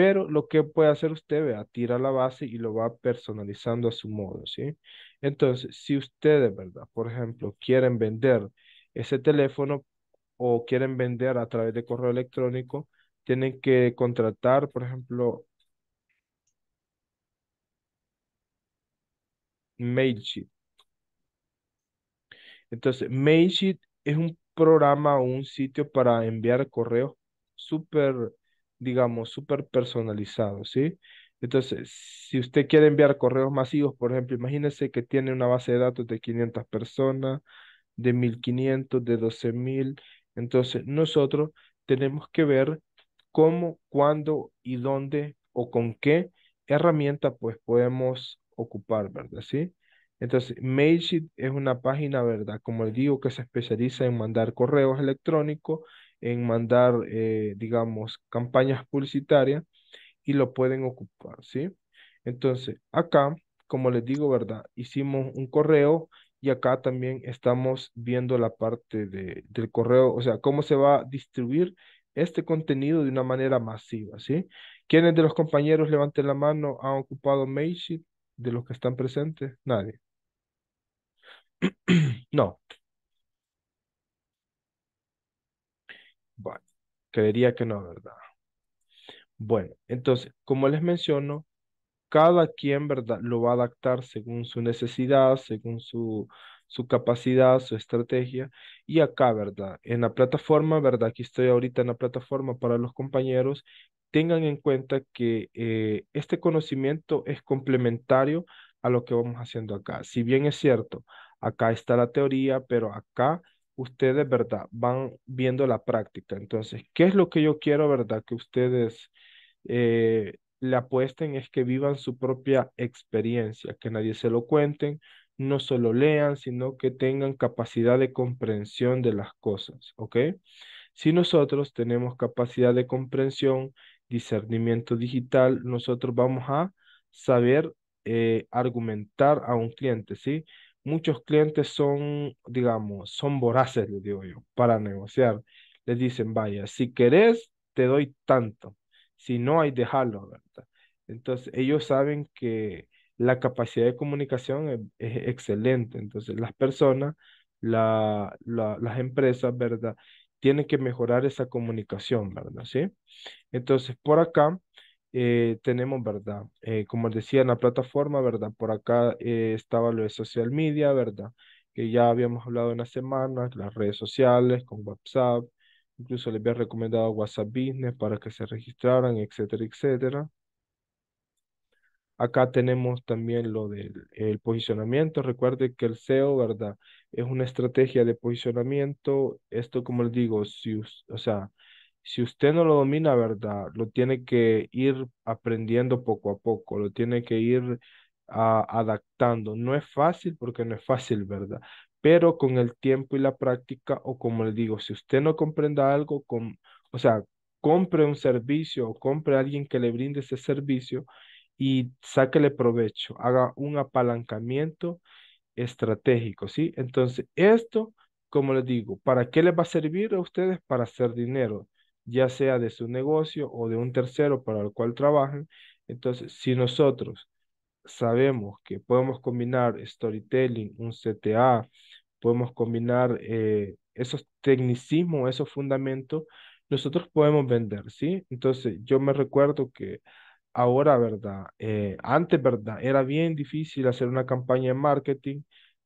pero lo que puede hacer usted, vea, tira la base y lo va personalizando a su modo, ¿sí? Entonces, si ustedes, ¿verdad? Por ejemplo, quieren vender ese teléfono o quieren vender a través de correo electrónico, tienen que contratar, por ejemplo, Mailchimp. Entonces, Mailchimp es un programa o un sitio para enviar correos súper digamos, súper personalizado, ¿sí? Entonces, si usted quiere enviar correos masivos, por ejemplo, imagínese que tiene una base de datos de 500 personas, de 1500, de 12000. Entonces, nosotros tenemos que ver cómo, cuándo y dónde o con qué herramienta pues podemos ocupar, ¿verdad? ¿Sí? Entonces, Mailsheet es una página, ¿verdad? Como le digo, que se especializa en mandar correos electrónicos en mandar, eh, digamos, campañas publicitarias y lo pueden ocupar, ¿sí? Entonces, acá, como les digo, ¿verdad? Hicimos un correo y acá también estamos viendo la parte del correo, o sea, cómo se va a distribuir este contenido de una manera masiva, ¿sí? ¿Quiénes de los compañeros, levanten la mano, han ocupado MailChimp de los que están presentes? Nadie. no. Bueno, creería que no, ¿verdad? Bueno, entonces, como les menciono, cada quien, ¿verdad? Lo va a adaptar según su necesidad, según su, su capacidad, su estrategia. Y acá, ¿verdad? En la plataforma, ¿verdad? Aquí estoy ahorita en la plataforma para los compañeros. Tengan en cuenta que eh, este conocimiento es complementario a lo que vamos haciendo acá. Si bien es cierto, acá está la teoría, pero acá ustedes, ¿verdad? Van viendo la práctica. Entonces, ¿qué es lo que yo quiero, ¿verdad? Que ustedes eh, le apuesten es que vivan su propia experiencia, que nadie se lo cuenten, no solo lean, sino que tengan capacidad de comprensión de las cosas, ¿ok? Si nosotros tenemos capacidad de comprensión, discernimiento digital, nosotros vamos a saber eh, argumentar a un cliente, ¿sí? muchos clientes son, digamos, son voraces, les digo yo, para negociar. Les dicen, vaya, si querés, te doy tanto. Si no, hay dejarlo, ¿verdad? Entonces, ellos saben que la capacidad de comunicación es, excelente. Entonces, las personas, la, las empresas, ¿verdad? Tienen que mejorar esa comunicación, ¿verdad? ¿Sí? Entonces, por acá, eh, tenemos, ¿verdad? Eh, como les decía, en la plataforma, ¿verdad? Por acá eh, estaba lo de social media, ¿verdad? Que ya habíamos hablado en la semana, las redes sociales, con WhatsApp, incluso les había recomendado WhatsApp Business para que se registraran, etcétera, etcétera. Acá tenemos también lo del posicionamiento. Recuerde que el SEO, ¿verdad? Es una estrategia de posicionamiento. Esto, como les digo, si, o sea, si usted no lo domina, ¿verdad? Lo tiene que ir aprendiendo poco a poco, lo tiene que ir ah, adaptando. No es fácil porque no es fácil, ¿verdad? Pero con el tiempo y la práctica, o como le digo, si usted no comprenda algo, con, o sea, compre un servicio o compre a alguien que le brinde ese servicio y sáquele provecho, haga un apalancamiento estratégico, ¿sí? Entonces, esto, como le digo, ¿para qué le va a servir a ustedes? Para hacer dinero ya sea de su negocio o de un tercero para el cual trabajan. Entonces, si nosotros sabemos que podemos combinar storytelling, un CTA, podemos combinar eh, esos tecnicismos, esos fundamentos, nosotros podemos vender, ¿sí? Entonces, yo me recuerdo que ahora, ¿verdad? Eh, antes, ¿verdad? Era bien difícil hacer una campaña de marketing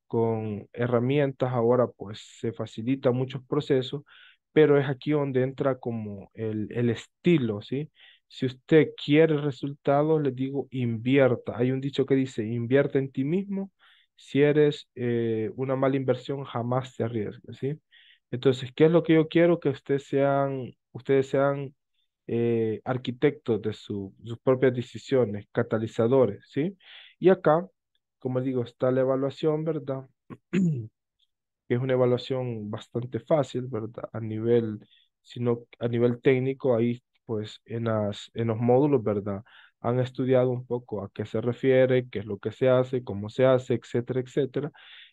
con herramientas, ahora pues se facilita muchos procesos pero es aquí donde entra como el, el estilo, ¿sí? Si usted quiere resultados, le digo invierta. Hay un dicho que dice, invierte en ti mismo. Si eres eh, una mala inversión, jamás te arriesgas ¿sí? Entonces, ¿qué es lo que yo quiero? Que ustedes sean, ustedes sean eh, arquitectos de su, sus propias decisiones, catalizadores, ¿sí? Y acá, como digo, está la evaluación, ¿verdad? que es una evaluación bastante fácil, ¿verdad? A nivel, sino a nivel técnico, ahí pues en, las, en los módulos, ¿verdad? Han estudiado un poco a qué se refiere, qué es lo que se hace, cómo se hace, etcétera, etcétera,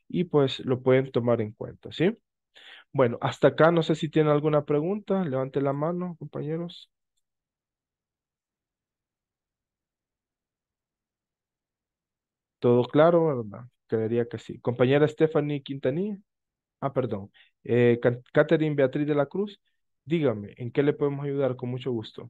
y pues lo pueden tomar en cuenta, ¿sí? Bueno, hasta acá no sé si tienen alguna pregunta, levante la mano, compañeros. Todo claro, ¿verdad? Creería que sí. Compañera Stephanie Quintanilla. Ah, perdón. Eh, Catherine Beatriz de la Cruz, dígame, ¿en qué le podemos ayudar? Con mucho gusto.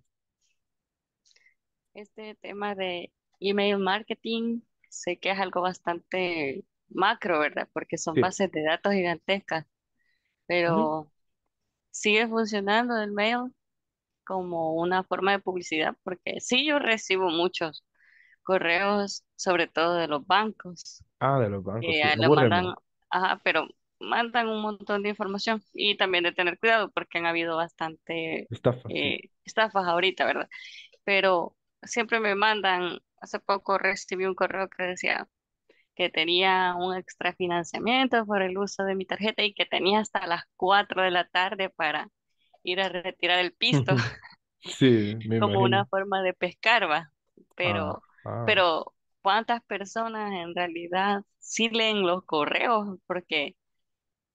Este tema de email marketing, sé que es algo bastante macro, ¿verdad? Porque son bases de datos gigantescas, pero sigue funcionando el mail como una forma de publicidad, porque sí yo recibo muchos correos, sobre todo de los bancos. Ah, de los bancos. ajá, pero mandan un montón de información y también de tener cuidado porque han habido bastante eh, estafas ahorita, ¿verdad? Pero siempre me mandan, hace poco recibí un correo que decía que tenía un extra financiamiento por el uso de mi tarjeta y que tenía hasta las 4 de la tarde para ir a retirar el pisto. Como una forma de pescar, va. Pero, ah, ah. pero, ¿cuántas personas en realidad sí leen los correos? Porque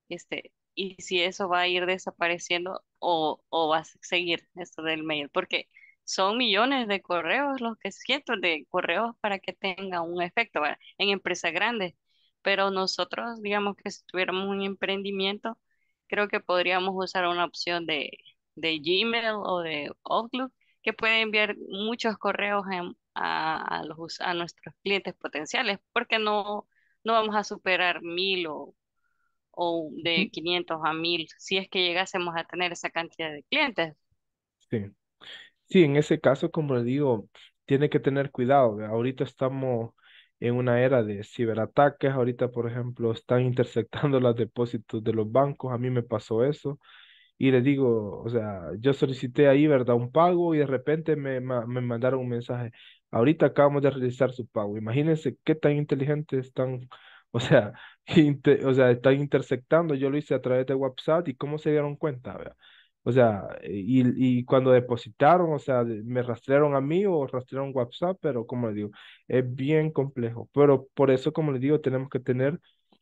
este, y si eso va a ir desapareciendo o, va a seguir esto del mail, porque son millones de correos los que cientos de correos para que tenga un efecto en empresas grandes. Pero nosotros, digamos que si tuviéramos un emprendimiento, creo que podríamos usar una opción de, Gmail o de Outlook que puede enviar muchos correos a, a, los, a nuestros clientes potenciales, porque no, no vamos a superar mil o o de 500 a 1000, si es que llegásemos a tener esa cantidad de clientes. Sí, sí, en ese caso, como le digo, tiene que tener cuidado. Ahorita estamos en una era de ciberataques, ahorita, por ejemplo, están interceptando los depósitos de los bancos, a mí me pasó eso. Y le digo, o sea, yo solicité ahí, ¿verdad? Un pago y de repente me, me mandaron un mensaje. Ahorita acabamos de realizar su pago. Imagínense qué tan inteligentes están o sea, o sea, están intersectando. Yo lo hice a través de WhatsApp y cómo se dieron cuenta, ¿verdad? O sea, y, y, cuando depositaron, o sea, me rastrearon a mí o rastrearon WhatsApp, pero como le digo, es bien complejo. Pero por eso, como le digo, tenemos que tener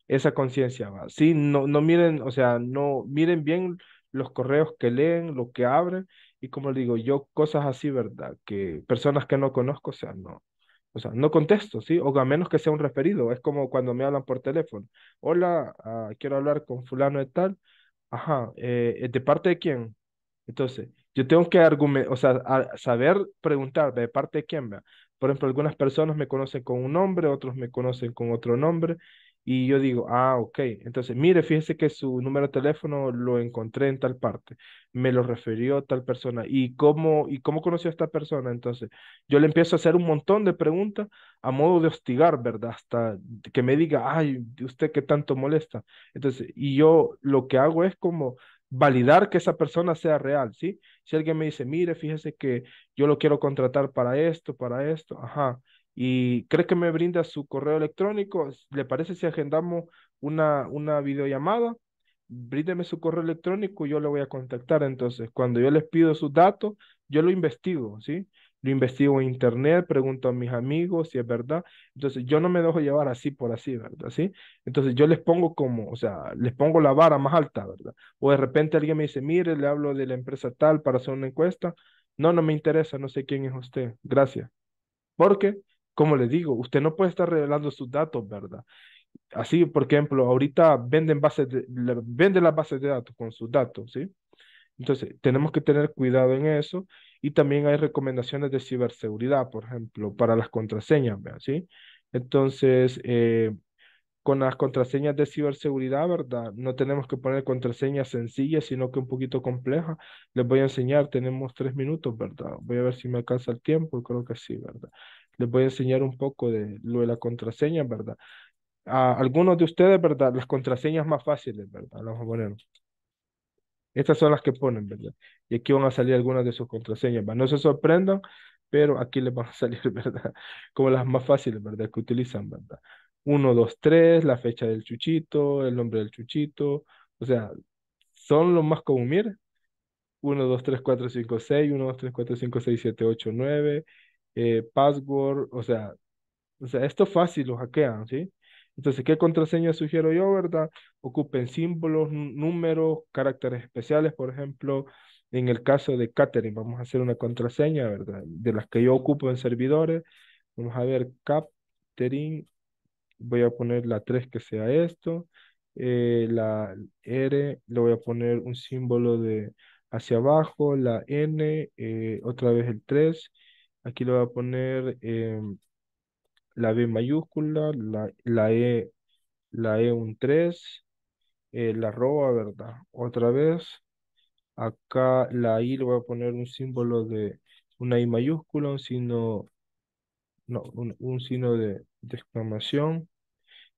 esa conciencia, Sí, no, no miren, o sea, no miren bien los correos que leen, lo que abren, y como le digo, yo cosas así, ¿verdad? Que personas que no conozco, o sea, no, o sea, no contesto, ¿sí? O a menos que sea un referido. Es como cuando me hablan por teléfono. Hola, ah, quiero hablar con fulano de tal. Ajá, eh, eh, ¿de parte de quién? Entonces, yo tengo que argumentar, o sea, saber preguntar de parte de quién. Por ejemplo, algunas personas me conocen con un nombre, otros me conocen con otro nombre. Y yo digo, ah, ok, entonces, mire, fíjese que su número de teléfono lo encontré en tal parte, me lo refirió tal persona, ¿y cómo, y cómo conoció a esta persona? Entonces, yo le empiezo a hacer un montón de preguntas a modo de hostigar, ¿verdad? Hasta que me diga, ay, ¿usted qué tanto molesta? Entonces, y yo lo que hago es como validar que esa persona sea real, ¿sí? Si alguien me dice, mire, fíjese que yo lo quiero contratar para esto, para esto, ajá, y cree que me brinda su correo electrónico. ¿Le parece si agendamos una, una videollamada? Bríndeme su correo electrónico y yo le voy a contactar. Entonces, cuando yo les pido sus datos, yo lo investigo, ¿sí? Lo investigo en internet, pregunto a mis amigos si es verdad. Entonces, yo no me dejo llevar así por así, ¿verdad? ¿Sí? Entonces, yo les pongo como, o sea, les pongo la vara más alta, ¿verdad? O de repente alguien me dice, mire, le hablo de la empresa tal para hacer una encuesta. No, no me interesa, no sé quién es usted. Gracias. Porque como le digo, usted no puede estar revelando sus datos, ¿verdad? Así, por ejemplo, ahorita venden, bases de, las bases de datos con sus datos, ¿sí? Entonces, tenemos que tener cuidado en eso y también hay recomendaciones de ciberseguridad, por ejemplo, para las contraseñas, ¿sí? Entonces, eh, con las contraseñas de ciberseguridad, ¿verdad? No tenemos que poner contraseñas sencillas, sino que un poquito complejas. Les voy a enseñar, tenemos tres minutos, ¿verdad? Voy a ver si me alcanza el tiempo, creo que sí, ¿verdad? les voy a enseñar un poco de lo de la contraseña, ¿verdad? A algunos de ustedes, ¿verdad? Las contraseñas más fáciles, ¿verdad? Vamos a poner. Estas son las que ponen, ¿verdad? Y aquí van a salir algunas de sus contraseñas, ¿verdad? No se sorprendan, pero aquí les van a salir, ¿verdad? Como las más fáciles, ¿verdad? Que utilizan, ¿verdad? 1, 2, 3, la fecha del chuchito, el nombre del chuchito, o sea, son los más comunes, 1, 2, 3, 4, 5, 6, 1, 2, 3, 4, 5, 6, 7, 8, 9, eh, password, o sea, o sea, esto fácil lo hackean, ¿sí? Entonces, ¿qué contraseña sugiero yo, verdad? Ocupen símbolos, números, caracteres especiales, por ejemplo, en el caso de Catering, vamos a hacer una contraseña, ¿verdad? De las que yo ocupo en servidores, vamos a ver Catering, voy a poner la 3 que sea esto, eh, la R, le voy a poner un símbolo de hacia abajo, la N, eh, otra vez el 3, Aquí le voy a poner em, la B mayúscula, la, la, E, la E un 3, eh, la arroba, ¿verdad? Otra vez, acá la I le voy a poner un símbolo de una I mayúscula, un signo, no, un, signo de, exclamación,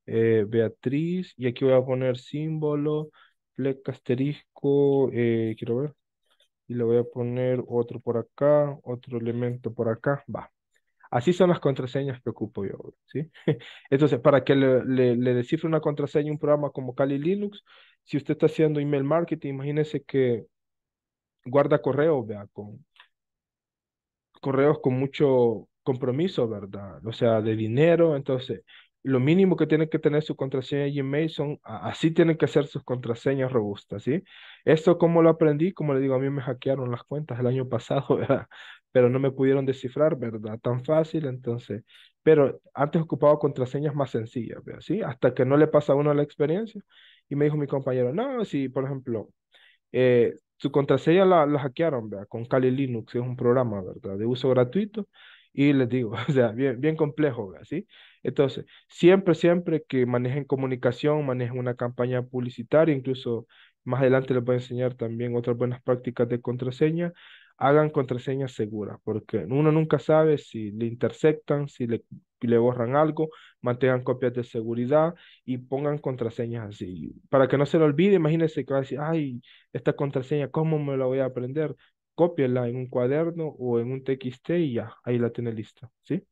eh, Beatriz, y aquí voy a poner símbolo, fleca, asterisco, eh, quiero ver, y le voy a poner otro por acá, otro elemento por acá, va. Así son las contraseñas que ocupo yo, ¿sí? Entonces, para que le, le, descifre una contraseña a un programa como Kali Linux, si usted está haciendo email marketing, imagínese que guarda correo, vea, con correos con mucho compromiso, ¿verdad? O sea, de dinero, entonces lo mínimo que tiene que tener su contraseña Gmail son, así tienen que ser sus contraseñas robustas, ¿sí? Esto como lo aprendí, como le digo, a mí me hackearon las cuentas el año pasado, ¿verdad? Pero no me pudieron descifrar, ¿verdad? Tan fácil, entonces. Pero antes ocupaba contraseñas más sencillas, ¿verdad? ¿Sí? Hasta que no le pasa a uno la experiencia. Y me dijo mi compañero, no, si, por ejemplo, eh, su contraseña la, hackearon, ¿verdad? Con Kali Linux, es un programa, ¿verdad? De uso gratuito. Y les digo, o sea, bien, bien complejo, ¿verdad? ¿Sí? Entonces, siempre, siempre que manejen comunicación, manejen una campaña publicitaria, incluso más adelante les voy a enseñar también otras buenas prácticas de contraseña, hagan contraseñas seguras, porque uno nunca sabe si le interceptan, si le, le borran algo, mantengan copias de seguridad y pongan contraseñas así. Para que no se lo olvide, imagínense que va a decir, ay, esta contraseña, ¿cómo me la voy a aprender? Cópienla en un cuaderno o en un TXT y ya, ahí la tiene lista, ¿sí?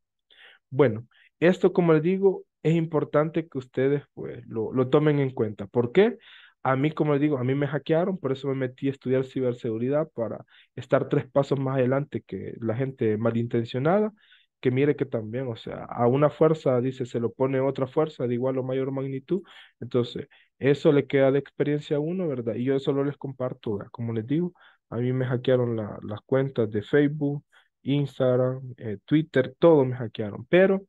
Bueno, esto, como les digo, es importante que ustedes pues, lo, lo tomen en cuenta. ¿Por qué? A mí, como les digo, a mí me hackearon, por eso me metí a estudiar ciberseguridad para estar tres pasos más adelante que la gente malintencionada, que mire que también, o sea, a una fuerza, dice, se lo pone otra fuerza de igual o mayor magnitud. Entonces, eso le queda de experiencia a uno, ¿verdad? Y yo solo les comparto, ¿verdad? como les digo, a mí me hackearon las cuentas de Facebook, Instagram, eh, Twitter, todo me hackearon, pero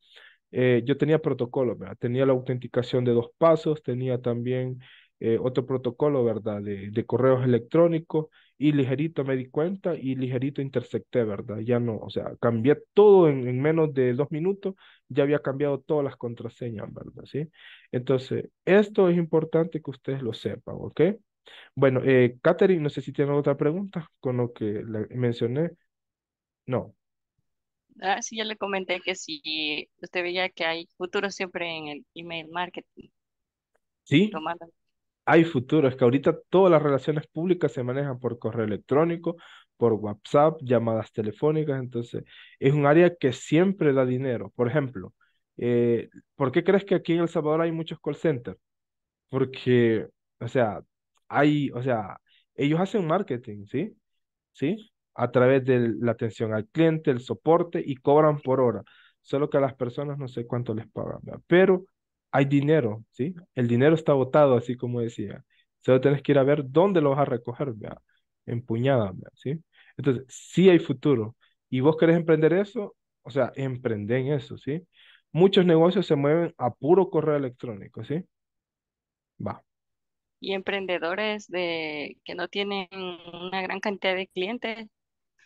eh, yo tenía protocolo, ¿verdad? Tenía la autenticación de dos pasos, tenía también eh, otro protocolo, ¿verdad? De, correos electrónicos y ligerito me di cuenta y ligerito intersecté, ¿verdad? Ya no, o sea, cambié todo en, menos de dos minutos, ya había cambiado todas las contraseñas, ¿verdad? ¿Sí? Entonces, esto es importante que ustedes lo sepan, ¿ok? Bueno, eh, Katherine, no sé si tiene otra pregunta con lo que mencioné. No. Ah, sí, ya le comenté que si usted veía que hay futuro siempre en el email marketing. Sí, hay futuro. Es que ahorita todas las relaciones públicas se manejan por correo electrónico, por WhatsApp, llamadas telefónicas. Entonces, es un área que siempre da dinero. Por ejemplo, eh, ¿por qué crees que aquí en El Salvador hay muchos call centers? Porque, o sea, hay, o sea, ellos hacen marketing, ¿sí? ¿Sí? a través de la atención al cliente, el soporte y cobran por hora. Solo que a las personas no sé cuánto les pagan, pero hay dinero, ¿sí? El dinero está botado, así como decía. Solo tenés que ir a ver dónde lo vas a recoger, ¿verdad? Empuñada, ¿sí? Entonces, sí hay futuro. Y vos querés emprender eso, o sea, emprender en eso, ¿sí? Muchos negocios se mueven a puro correo electrónico, ¿sí? Va y emprendedores de que no tienen una gran cantidad de clientes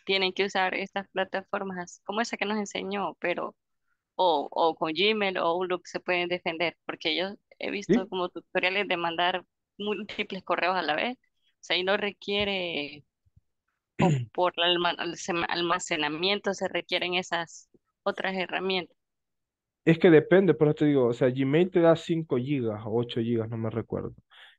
tienen que usar estas plataformas como esa que nos enseñó, pero o, o con Gmail o Outlook se pueden defender, porque yo he visto como tutoriales de mandar múltiples correos a la vez, o sea, y no requiere por el almacenamiento se requieren esas otras herramientas. Es que depende, por eso te digo, o sea, Gmail te da 5 gigas o 8 gigas, no me recuerdo.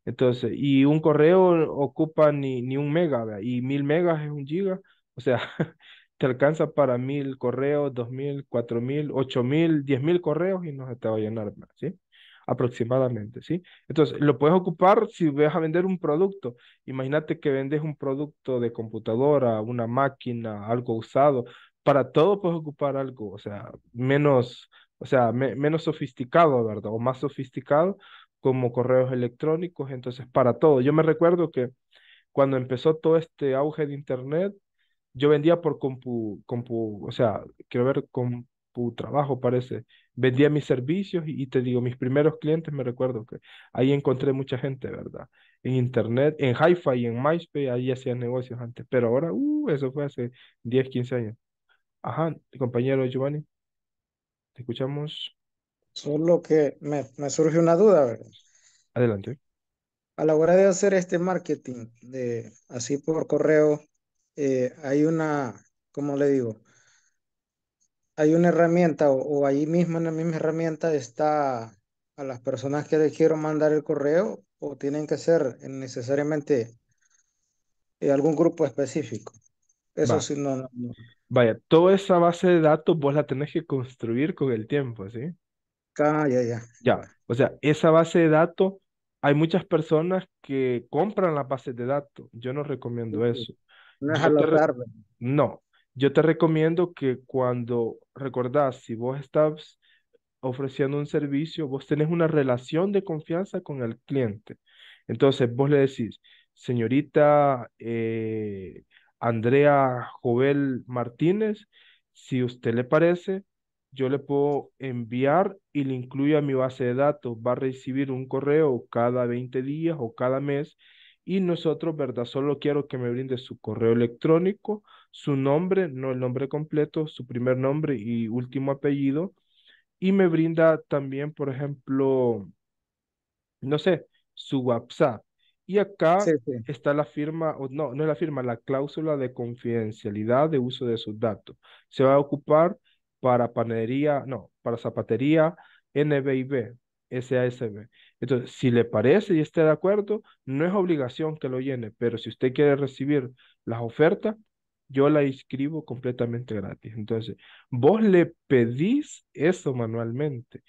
Entonces, y un correo ocupa ni, ni un mega, y mil megas es un giga, o sea, te alcanza para mil correos, dos mil, cuatro mil, ocho mil, diez mil correos y no se te va a llenar más, ¿sí? Aproximadamente, ¿sí? Entonces, lo puedes ocupar si vas a vender un producto. Imagínate que vendes un producto de computadora, una máquina, algo usado. Para todo puedes ocupar algo, o sea, menos, o sea, menos sofisticado, ¿verdad? O más sofisticado, como correos electrónicos, entonces para todo. Yo me recuerdo que cuando empezó todo este auge de Internet, yo vendía por compu, compu, o sea, quiero ver, compu trabajo parece. Vendía mis servicios y, te digo, mis primeros clientes, me recuerdo que ahí encontré mucha gente, ¿verdad? En internet, en hi-fi, en MySpace, ahí hacían negocios antes, pero ahora, uh, eso fue hace 10, 15 años. Ajá, compañero Giovanni, te escuchamos. Solo que me, surge una duda, ¿verdad? Adelante. A la hora de hacer este marketing de así por correo, eh, hay una, ¿cómo le digo? Hay una herramienta o, ahí mismo en la misma herramienta está a las personas que les quiero mandar el correo o tienen que ser necesariamente eh, algún grupo específico. Eso sí, no, no, Vaya, toda esa base de datos vos la tenés que construir con el tiempo, ¿sí? Ah, ya, ya. Ya, o sea, esa base de datos, hay muchas personas que compran la base de datos. Yo no recomiendo eso. No yo te recomiendo que cuando recordás, si vos estás ofreciendo un servicio, vos tenés una relación de confianza con el cliente. Entonces vos le decís, señorita eh, Andrea Jovel Martínez, si usted le parece, yo le puedo enviar y le incluyo a mi base de datos. Va a recibir un correo cada 20 días o cada mes y nosotros, ¿verdad? Solo quiero que me brinde su correo electrónico, su nombre, no el nombre completo, su primer nombre y último apellido. Y me brinda también, por ejemplo, no sé, su WhatsApp. Y acá está la firma, o no, no es la firma, la cláusula de confidencialidad de uso de sus datos. Se va a ocupar para panadería, no, para zapatería NBIB, SASB. Entonces, si le parece y esté de acuerdo, no es obligación que lo llene, pero si usted quiere recibir las ofertas, yo la inscribo completamente gratis. Entonces, vos le pedís eso manualmente.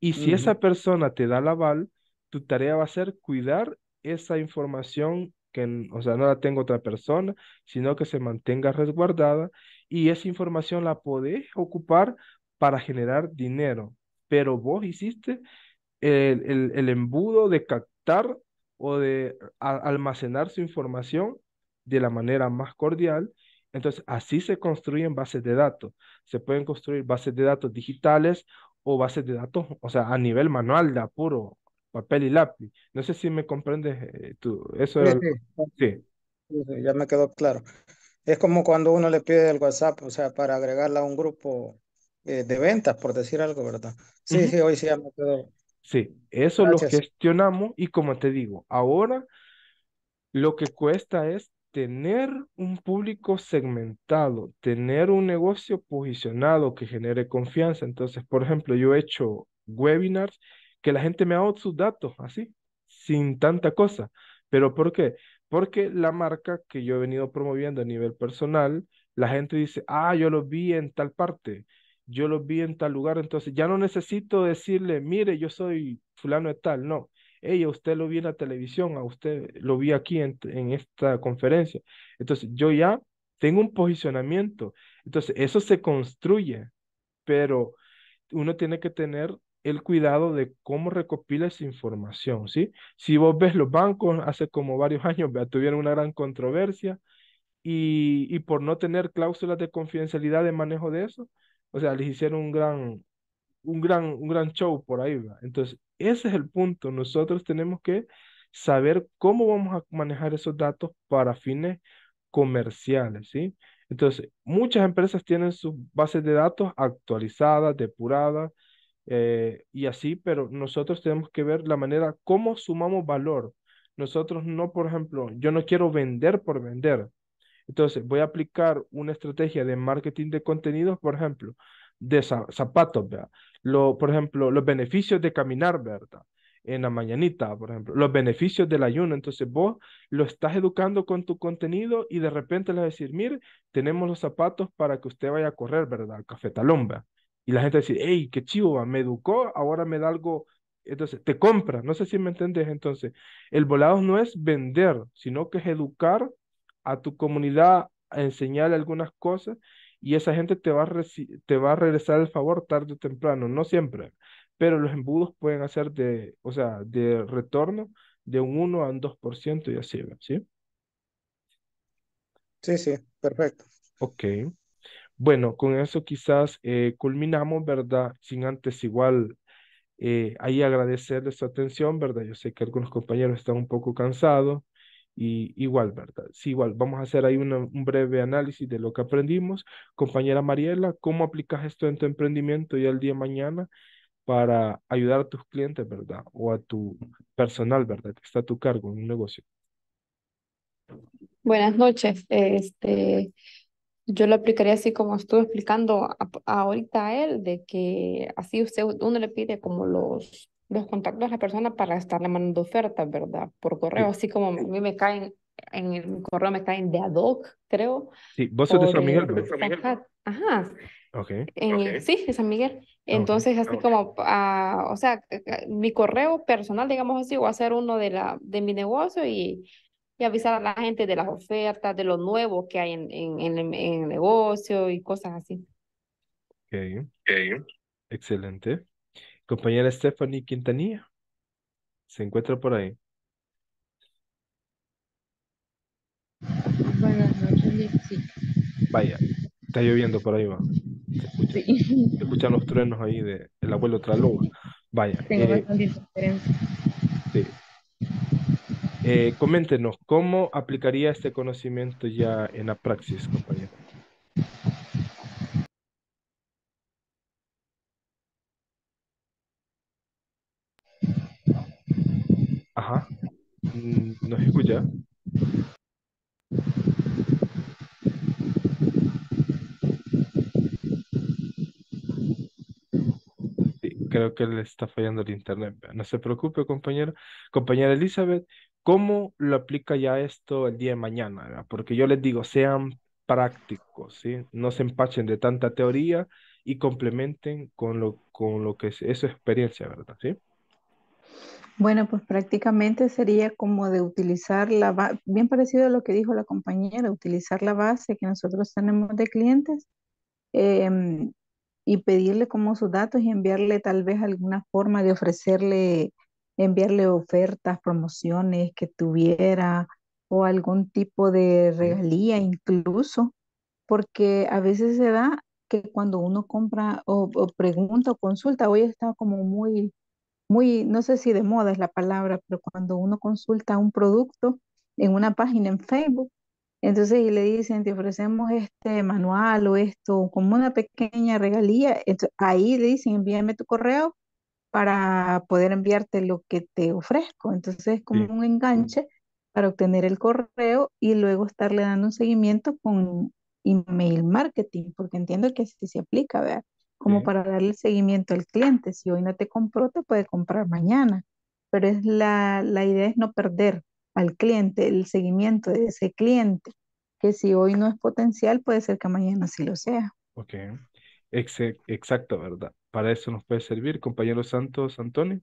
Y si esa persona te da el aval, tu tarea va a ser cuidar esa información que, o sea, no la tenga otra persona, sino que se mantenga resguardada y esa información la podés ocupar para generar dinero. Pero vos hiciste el, el, embudo de captar o de almacenar su información de la manera más cordial. Entonces, así se construyen bases de datos. Se pueden construir bases de datos digitales o bases de datos, o sea, a nivel manual, de apuro, papel y lápiz. No sé si me comprendes eh, tú. Eso es... sí. Ya me quedó claro. Es como cuando uno le pide el WhatsApp, o sea, para agregarla a un grupo eh, de ventas, por decir algo, ¿verdad? Sí, sí, hoy sí ya me quedó Sí, eso lo gestionamos y como te digo, ahora lo que cuesta es tener un público segmentado, tener un negocio posicionado que genere confianza. Entonces, por ejemplo, yo he hecho webinars que la gente me ha dado sus datos así, sin tanta cosa. ¿Pero por qué? Porque la marca que yo he venido promoviendo a nivel personal, la gente dice, ah, yo lo vi en tal parte, yo lo vi en tal lugar, entonces ya no necesito decirle, mire, yo soy fulano de tal, no. Ella, usted lo vi en la televisión, a usted lo vi aquí en, esta conferencia. Entonces, yo ya tengo un posicionamiento. Entonces, eso se construye, pero uno tiene que tener el cuidado de cómo recopila esa información, ¿sí? Si vos ves los bancos, hace como varios años tuvieron una gran controversia y, y por no tener cláusulas de confidencialidad de manejo de eso, o sea, les hicieron un gran, un gran, un gran show por ahí, Entonces, ese es el punto. Nosotros tenemos que saber cómo vamos a manejar esos datos para fines comerciales, ¿sí? Entonces, muchas empresas tienen sus bases de datos actualizadas, depuradas eh, y así, pero nosotros tenemos que ver la manera cómo sumamos valor. Nosotros no, por ejemplo, yo no quiero vender por vender, entonces, voy a aplicar una estrategia de marketing de contenidos, por ejemplo, de zapatos, ¿verdad? Lo, por ejemplo, los beneficios de caminar, ¿verdad? En la mañanita, por ejemplo, los beneficios del ayuno. Entonces, vos lo estás educando con tu contenido y de repente le vas a decir, mire, tenemos los zapatos para que usted vaya a correr, ¿verdad? Al cafetalón, Y la gente va a decir, hey, qué chivo, me educó, ahora me da algo entonces, te compra, no sé si me entendés. Entonces, el volado no es vender, sino que es educar a tu comunidad a enseñarle algunas cosas y esa gente te va, a te va a regresar el favor tarde o temprano, no siempre, pero los embudos pueden hacer de, o sea, de retorno de un 1 a un 2% y así, ¿sí? Sí, sí, perfecto. Ok. Bueno, con eso quizás eh, culminamos, ¿verdad? Sin antes igual eh, ahí agradecerles su atención, ¿verdad? Yo sé que algunos compañeros están un poco cansados, y igual, ¿verdad? Sí, igual, vamos a hacer ahí un breve análisis de lo que aprendimos. Compañera Mariela, ¿cómo aplicas esto en tu emprendimiento ya al día de mañana para ayudar a tus clientes, ¿verdad? O a tu personal, ¿verdad? Que está a tu cargo en un negocio. Buenas noches. Este, yo lo aplicaría así como estuve explicando ahorita a él, de que así usted, uno le pide como los los contactos a la persona para estarle mandando ofertas, ¿verdad? Por correo, así como a mí me caen, en el correo me caen de ad hoc, creo. Sí, vos sos de San Miguel. Ajá. Okay. Sí, de San Miguel. Ah, Entonces, así ah, como, ah, o sea, eh, eh, mi correo personal, digamos así, va a hacer uno de, la, de mi negocio y, y avisar a la gente de las ofertas, de lo nuevo que hay en, en, en el negocio y cosas así. Ok. Excelente. Compañera Stephanie Quintanilla. ¿Se encuentra por ahí? Buenas noches, sí. Vaya, está lloviendo por ahí, va. Se, escuchan los truenos ahí del abuelo Traloba. Vaya. Tengo eh, bastante Sí. Eh, coméntenos, ¿cómo aplicaría este conocimiento ya en la praxis, compañera? Ajá. Mm, se escucha? creo que le está fallando el internet. No se preocupe, compañero. Compañera Elizabeth, ¿cómo lo aplica ya esto el día de mañana? Porque yo les digo, sean prácticos, ¿sí? No se empachen de tanta teoría y complementen con lo, con lo que es, experiencia, ¿verdad? ¿Sí? Bueno, pues prácticamente sería como de utilizar la base, bien parecido a lo que dijo la compañera, utilizar la base que nosotros tenemos de clientes em, y pedirle como sus datos y enviarle tal vez alguna forma de ofrecerle, enviarle ofertas, promociones que tuviera o algún tipo de regalía incluso, porque a veces se da que cuando uno compra o, o pregunta o consulta, hoy está como muy muy, no sé si de moda es la palabra, pero cuando uno consulta un producto en una página en Facebook, entonces y le dicen, te ofrecemos este manual o esto, como una pequeña regalía, entonces, ahí le dicen, envíame tu correo para poder enviarte lo que te ofrezco. Entonces es como un enganche para obtener el correo y luego estarle dando un seguimiento con email marketing, porque entiendo que así se aplica, ¿verdad? como para darle seguimiento al cliente. Si hoy no te compró, te puede comprar mañana, pero es la, idea es no perder al cliente, el seguimiento de ese cliente, que si hoy no es potencial, puede ser que mañana sí lo sea. Ok, exacto, ¿verdad? Para eso nos puede servir, compañero Santos Antonio.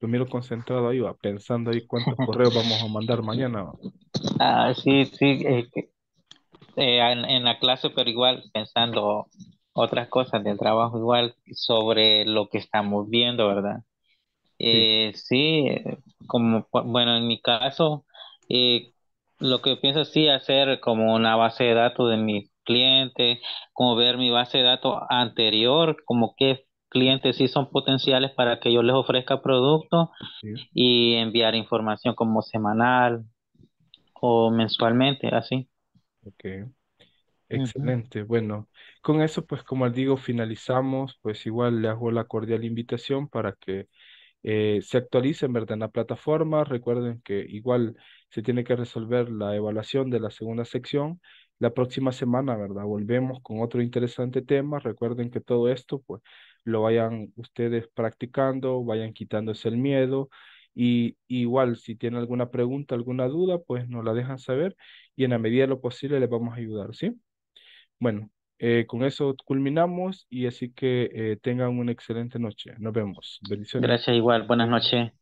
Lo miro concentrado ahí, va, pensando ahí cuántos correos vamos a mandar mañana. Ah, sí, sí, eh, eh, en, la clase, pero igual pensando otras cosas del trabajo igual sobre lo que estamos viendo, ¿verdad? Eh, sí. como, bueno, en mi caso, eh, lo que pienso sí hacer como una base de datos de mis clientes, como ver mi base de datos anterior, como qué clientes sí son potenciales para que yo les ofrezca productos y enviar información como semanal o mensualmente, así. Ok, excelente. Bueno, con eso, pues como digo, finalizamos, pues igual le hago la cordial invitación para que eh, se actualicen, ¿verdad? En la plataforma, recuerden que igual se tiene que resolver la evaluación de la segunda sección. La próxima semana, ¿verdad? Volvemos con otro interesante tema. Recuerden que todo esto, pues, lo vayan ustedes practicando, vayan quitándose el miedo. Y igual, si tienen alguna pregunta, alguna duda, pues nos la dejan saber y en la medida de lo posible les vamos a ayudar, ¿sí? Bueno, eh, con eso culminamos y así que eh, tengan una excelente noche. Nos vemos. Bendiciones. Gracias igual. Buenas noches.